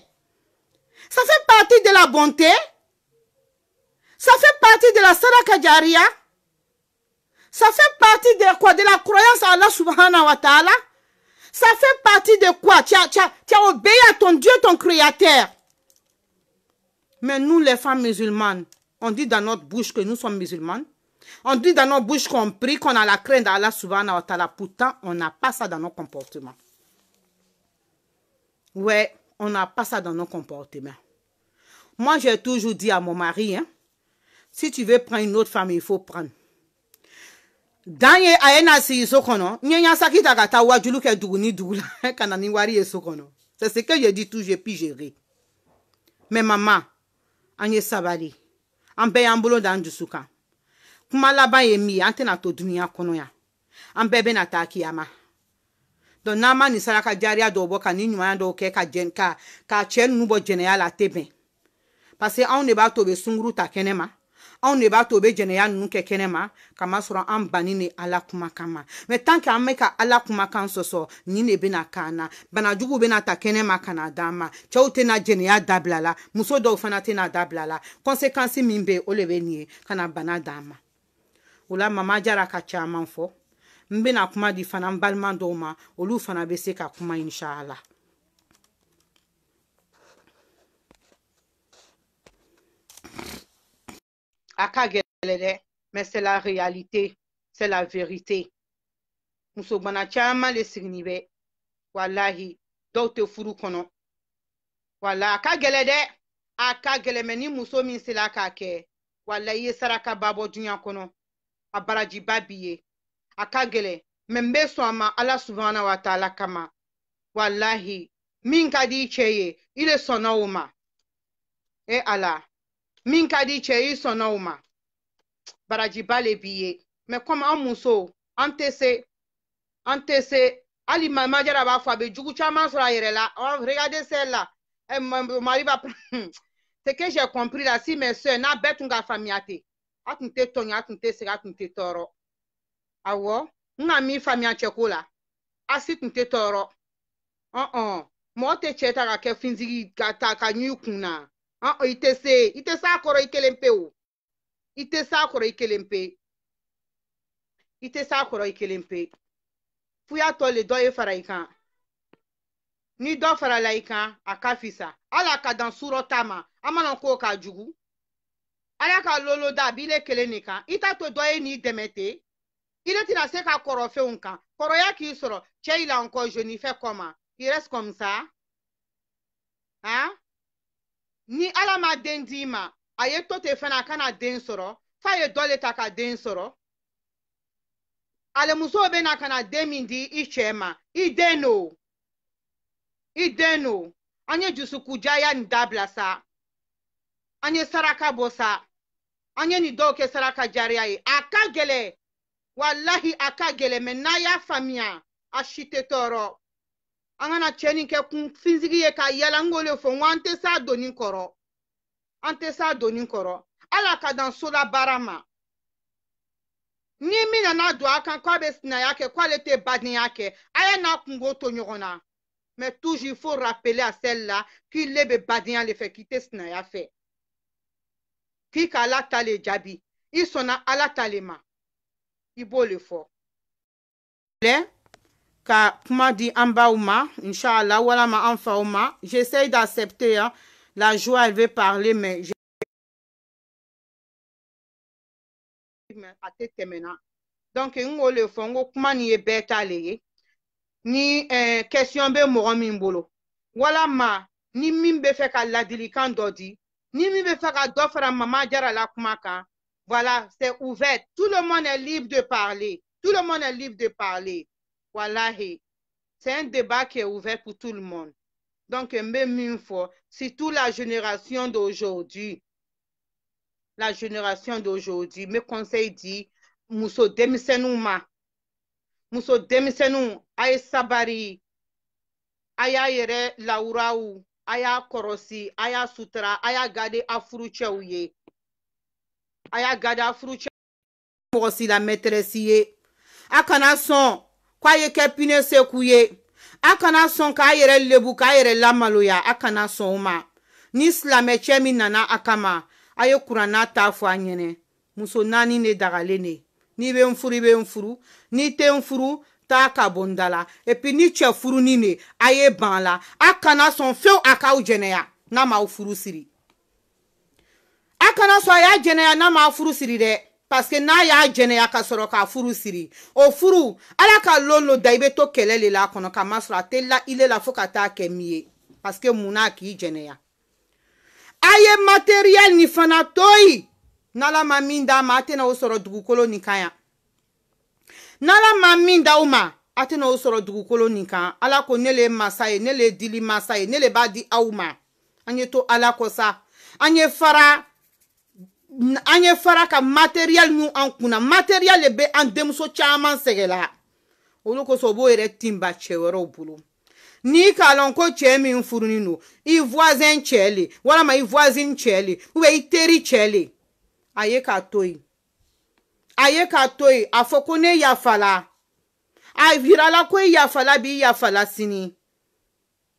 Ça fait partie de la bonté. Ça fait partie de la sadaqah Ça fait partie de quoi De la croyance à Allah subhanahu wa ta'ala. Ça fait partie de quoi tu as obéi à ton Dieu, ton Créateur. Mais nous, les femmes musulmanes, on dit dans notre bouche que nous sommes musulmanes. On dit dans nos bouches qu'on prie, qu'on a la crainte d'Allah subhanahu wa ta'ala. Pourtant, on n'a pas ça dans nos comportements. Ouais, on n'a pas ça dans nos comportements. Moi, j'ai toujours dit à mon mari, hein, si tu veux prendre une autre femme, il faut prendre. Danye ayena si sokono, nyanya sakita kata wajulu ke duguni dugula, [laughs] eh, kanani wari sokono. C'est ce que j'ai dit tout, j'ai pu gérer. Mais maman, anye sabali, un boulot dans du soukan. kuma laban ye min ye an tɛna to duniɲa kɔnɔ yan an bɛɛ bena taa kiyama dɔn n'an ma nin saraka jariya dɔw bɔ ka ni ɲumanya dɔw kɛ ka jɛn ka ka cɛɛ nunu bɔ jɛnɛya la a tɛ bɛn parsek anw de b'a to be sunguru ta kɛnɛma anw de b'a to u be jɛnɛya nunu kɛ kɛnɛma kamasɔrɔ an banni ni ala kumakan ma mɛ tan kɛ an be ka ala kumakan sɔsɔ nin de bena k'an na banajuguw bena ta kɛnɛma ka na d'an ma cɛɛw tena jɛnɛya dabilala muso dɔw fana tena dabilala kɔnsekansi min be o le be nin ye ka na bana d'an ma o mama jara ka caman fɔ n bɛna kuma di fana n balima dɔw ma olu fana bɛ se ka kuma inshala a ka gɛlɛ dɛ mais c'est la réalité c'est la vérité muso bana caman le sigini bɛ walahi dɔw tɛ e furu kɔnɔ wala a ka gɛlɛ dɛ a ka gɛlɛ mɛ ni muso min sela k'a kɛ wala i ye saraka ba bɔ duɲa kɔnɔ a barajiba b'i ye a ka gɛlɛn mɛ n bɛ sɔn a ma ala subahana wa taala kama walahi min ka di i cɛ ye i de sɔnna o ma e ala min ka di i cɛ ye i sɔnna o ma barajiba le b'i ye mɛ kɔmi an musow an tɛ se an tɛ se hali mamajara b'a fɔ a bɛ jugu caman sɔrɔ a yɛrɛ la regardez celle là mari va c'est que j'ai compris là si mes soeurs n'a bɛɛ tun ka faamuya ten a a segin atunte tonye atunte sega atunte toro awo nga mi famia la. asi tunte toro ɔn -uh. Uh-uh. ma te ta ka kɛ finzigi ka ta ka ɲu i kun na ɔn-ɔ uh-uh, i se i -uh. s'a kɔrɔ i kelen pe o i i s'a kɔrɔ kelen pe. i ikele s'a kɔrɔ i kelen pe. fuya tɔ le dɔ ye fara i kan. ni dɔ farala i kan a ka fisa. hali a ka dan ta surọ tama amana ko ka jugu ala ka lolo da bi ile kelen nin kan i t'a to dɔ ye n'i dɛmɛ te i ne tɛna se ka kɔrɔfɛnw kan kɔrɔya k'i sɔrɔ cɛ yi la nkɔ je n'y fais comment il reste comme ça hein? ni ala ma den d'i ma a ye to ten fana a kana den sɔrɔ f'a ye dɔ le ta ka den sɔrɔ alimusow bɛ na ka na den min di i cɛ ma i den no i den no an ye dusukujaya nin dabila sa an ye saraka bɔ sa onye ni do ke saraka jariyaye aka gele wallahi aka gele mɛ n'a y'a faamuya a si tɛ tɔɔrɔ an kana cɛ nin kɛ kun sinsigi ye k'a yala n k'o fɔ n ko an tɛ s'a donni kɔrɔ an tɛ s'a donni kɔrɔ ala ka dan sola baara ma ni min nana don a kan k'a bɛ sinaya kɛ k'ale tɛ badenya kɛ a ye n'a kungo to ɲɔgɔn na mɛ toujours il faut rappeler à celle là qu'il le k'i tɛ sinaya fɛ Ki ka alatale djabi. I sona alatale man. Ibo le fo. Le, ka kouman di amba ouman. Inchallah, wala man anfa ouman. Jesey da septe ya. La jwa elve parle men. Jesey da septe ya. Donke yon wale fon. Kouman ni ebet aleye. Ni kesyon eh, be mwom mwolo. Wala man. Ni mwim be fe kal la delikan dodi. ni min bɛ fɛ ka dɔ fara mama jara la kuma kan voilà c'est ouvert tout le monde est libre de parler tout le monde est libre de parler wallahi c'est un débat qui est ouvert pour tout le monde donc même une fois surtout la génération d'aujourd'hui la génération d'aujourd'hui mes conseils dit muso denmisɛnninw ma muso denmisɛnninw a ye sabari a y'a yɛrɛ lawuraw a y'a kɔrɔsi a y'a sutura a y'a gade a furucɛw ye a y'a gade a furucɛ mɔgɔ si la mɛtɛrɛsi ye a kana sɔn k'a ye kɛ pinɛ se ye a kana sɔn k'a yɛrɛ lebu k'a yɛrɛ lamaloya a kana sɔn o ma ni silamɛcɛ min nana a kama a ye kuranna ta fɔ a ɲɛnɛ muso naani de dagalen de n'i bɛ n furu i bɛ n furu n'i tɛ n furu taa ka bonda la epi ni cɛ furuni ne a ye ban la a kana sɔn fewu a k'aw jɛnɛya n'a m'aw furu siri a kana sɔn a y'a jɛnɛya n'a m'aw furu siri dɛ paseke n'a y'a jɛnɛya ka sɔrɔ k'a furu siri o furu ala ka lon lo da i bɛ to kɛlɛ le la a kɔnɔ kamasɔrɔ a tɛ la ile la fɔɔ ka taa kɛ min ye paseke mun n'a k'i jɛnɛya a ye materiyɛli nin fana to yi n'ala ma min d'a ma a tɛna o sɔrɔ dugukolo nin kan yan n'ala ma min d'aw ma a tɛna o sɔrɔ dugukolo nin kan ala ko ne le ye masa ye ne le ye dili masa ye ne le b'a di aw ma an ye to ala kɔ sa an ye fara an ye fara ka material min an kunna material le bɛ an denmuso caman sɛgɛla olu kosɔn o b'o yɛrɛ tinba cɛ wɛrɛw bolo n'i k'a lɔn ko cɛ min furunin don i voisin cɛ le walama i voisine cɛ le i teri cɛ le a ye k'a to yen a ye k'a to yen a fɔ ko ne yafala a yirala ko i yafala bi i yafala sini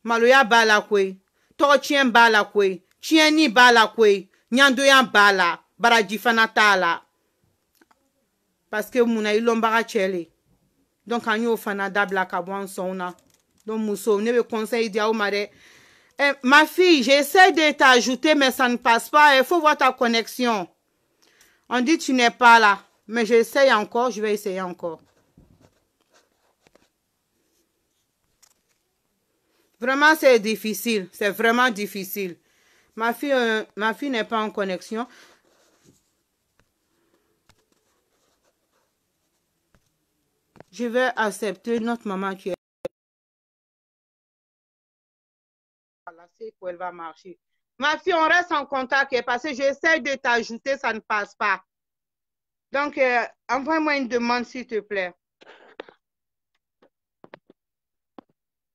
maloya b'a la koyi tɔgɔtiɲɛ b'a la koyi tiɲɛni b'a la koyi ɲandoya b'a la baraji fana t'a la paske munna i lɔnbaga cɛ le donc an y'o fana dabila ka bɔ an sɔnw na donc musow ne bɛ conseil di aw ma dɛ eh, ma fille j'essaie de t'ajouter mais ça ne passe pas il eh, faut voir ta connexion on dit tu n'es pas là Mais j'essaye encore, je vais essayer encore. Vraiment, c'est difficile. C'est vraiment difficile. Ma fille, euh, fille n'est pas en connexion. Je vais accepter notre maman qui est Voilà, C'est elle va marcher. Ma fille, on reste en contact parce que j'essaie de t'ajouter, ça ne passe pas. Donc, euh, envoie-moi une demande, s'il te plaît.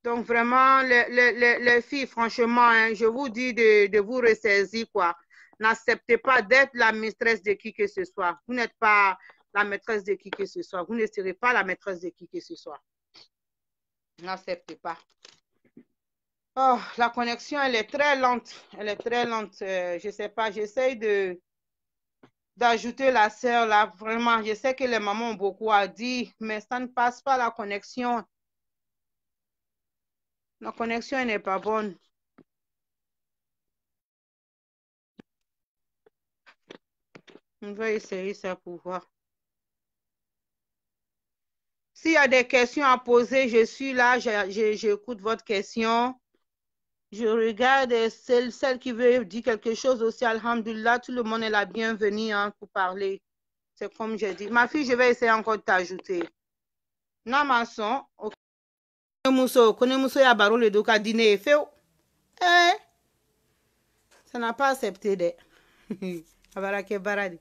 Donc, vraiment, les filles, franchement, hein, je vous dis de, vous ressaisir, quoi. N'acceptez pas d'être la maîtresse de qui que ce soit. Vous n'êtes pas la maîtresse de qui que ce soit. Vous ne serez pas la maîtresse de qui que ce soit. N'acceptez pas. Oh, la connexion, elle est très lente. Elle est très lente. Euh, je ne sais pas, j'essaye de, d'ajouter la sœur là. Vraiment, je sais que les mamans ont beaucoup à dire, mais ça ne passe pas la connexion. La connexion n'est pas bonne. On va essayer ça pour voir. S'il y a des questions à poser, je suis là, j'écoute votre question. Je regarde celle, celle qui veut dire quelque chose aussi, Alhamdulillah, tout le monde est la bienvenue hein, pour parler. C'est comme j'ai dit. Ma fille, je vais essayer encore de t'ajouter. Namason, ok. connais le dîner fait. Oh. Eh, ça n'a pas accepté de. [laughs] baradi.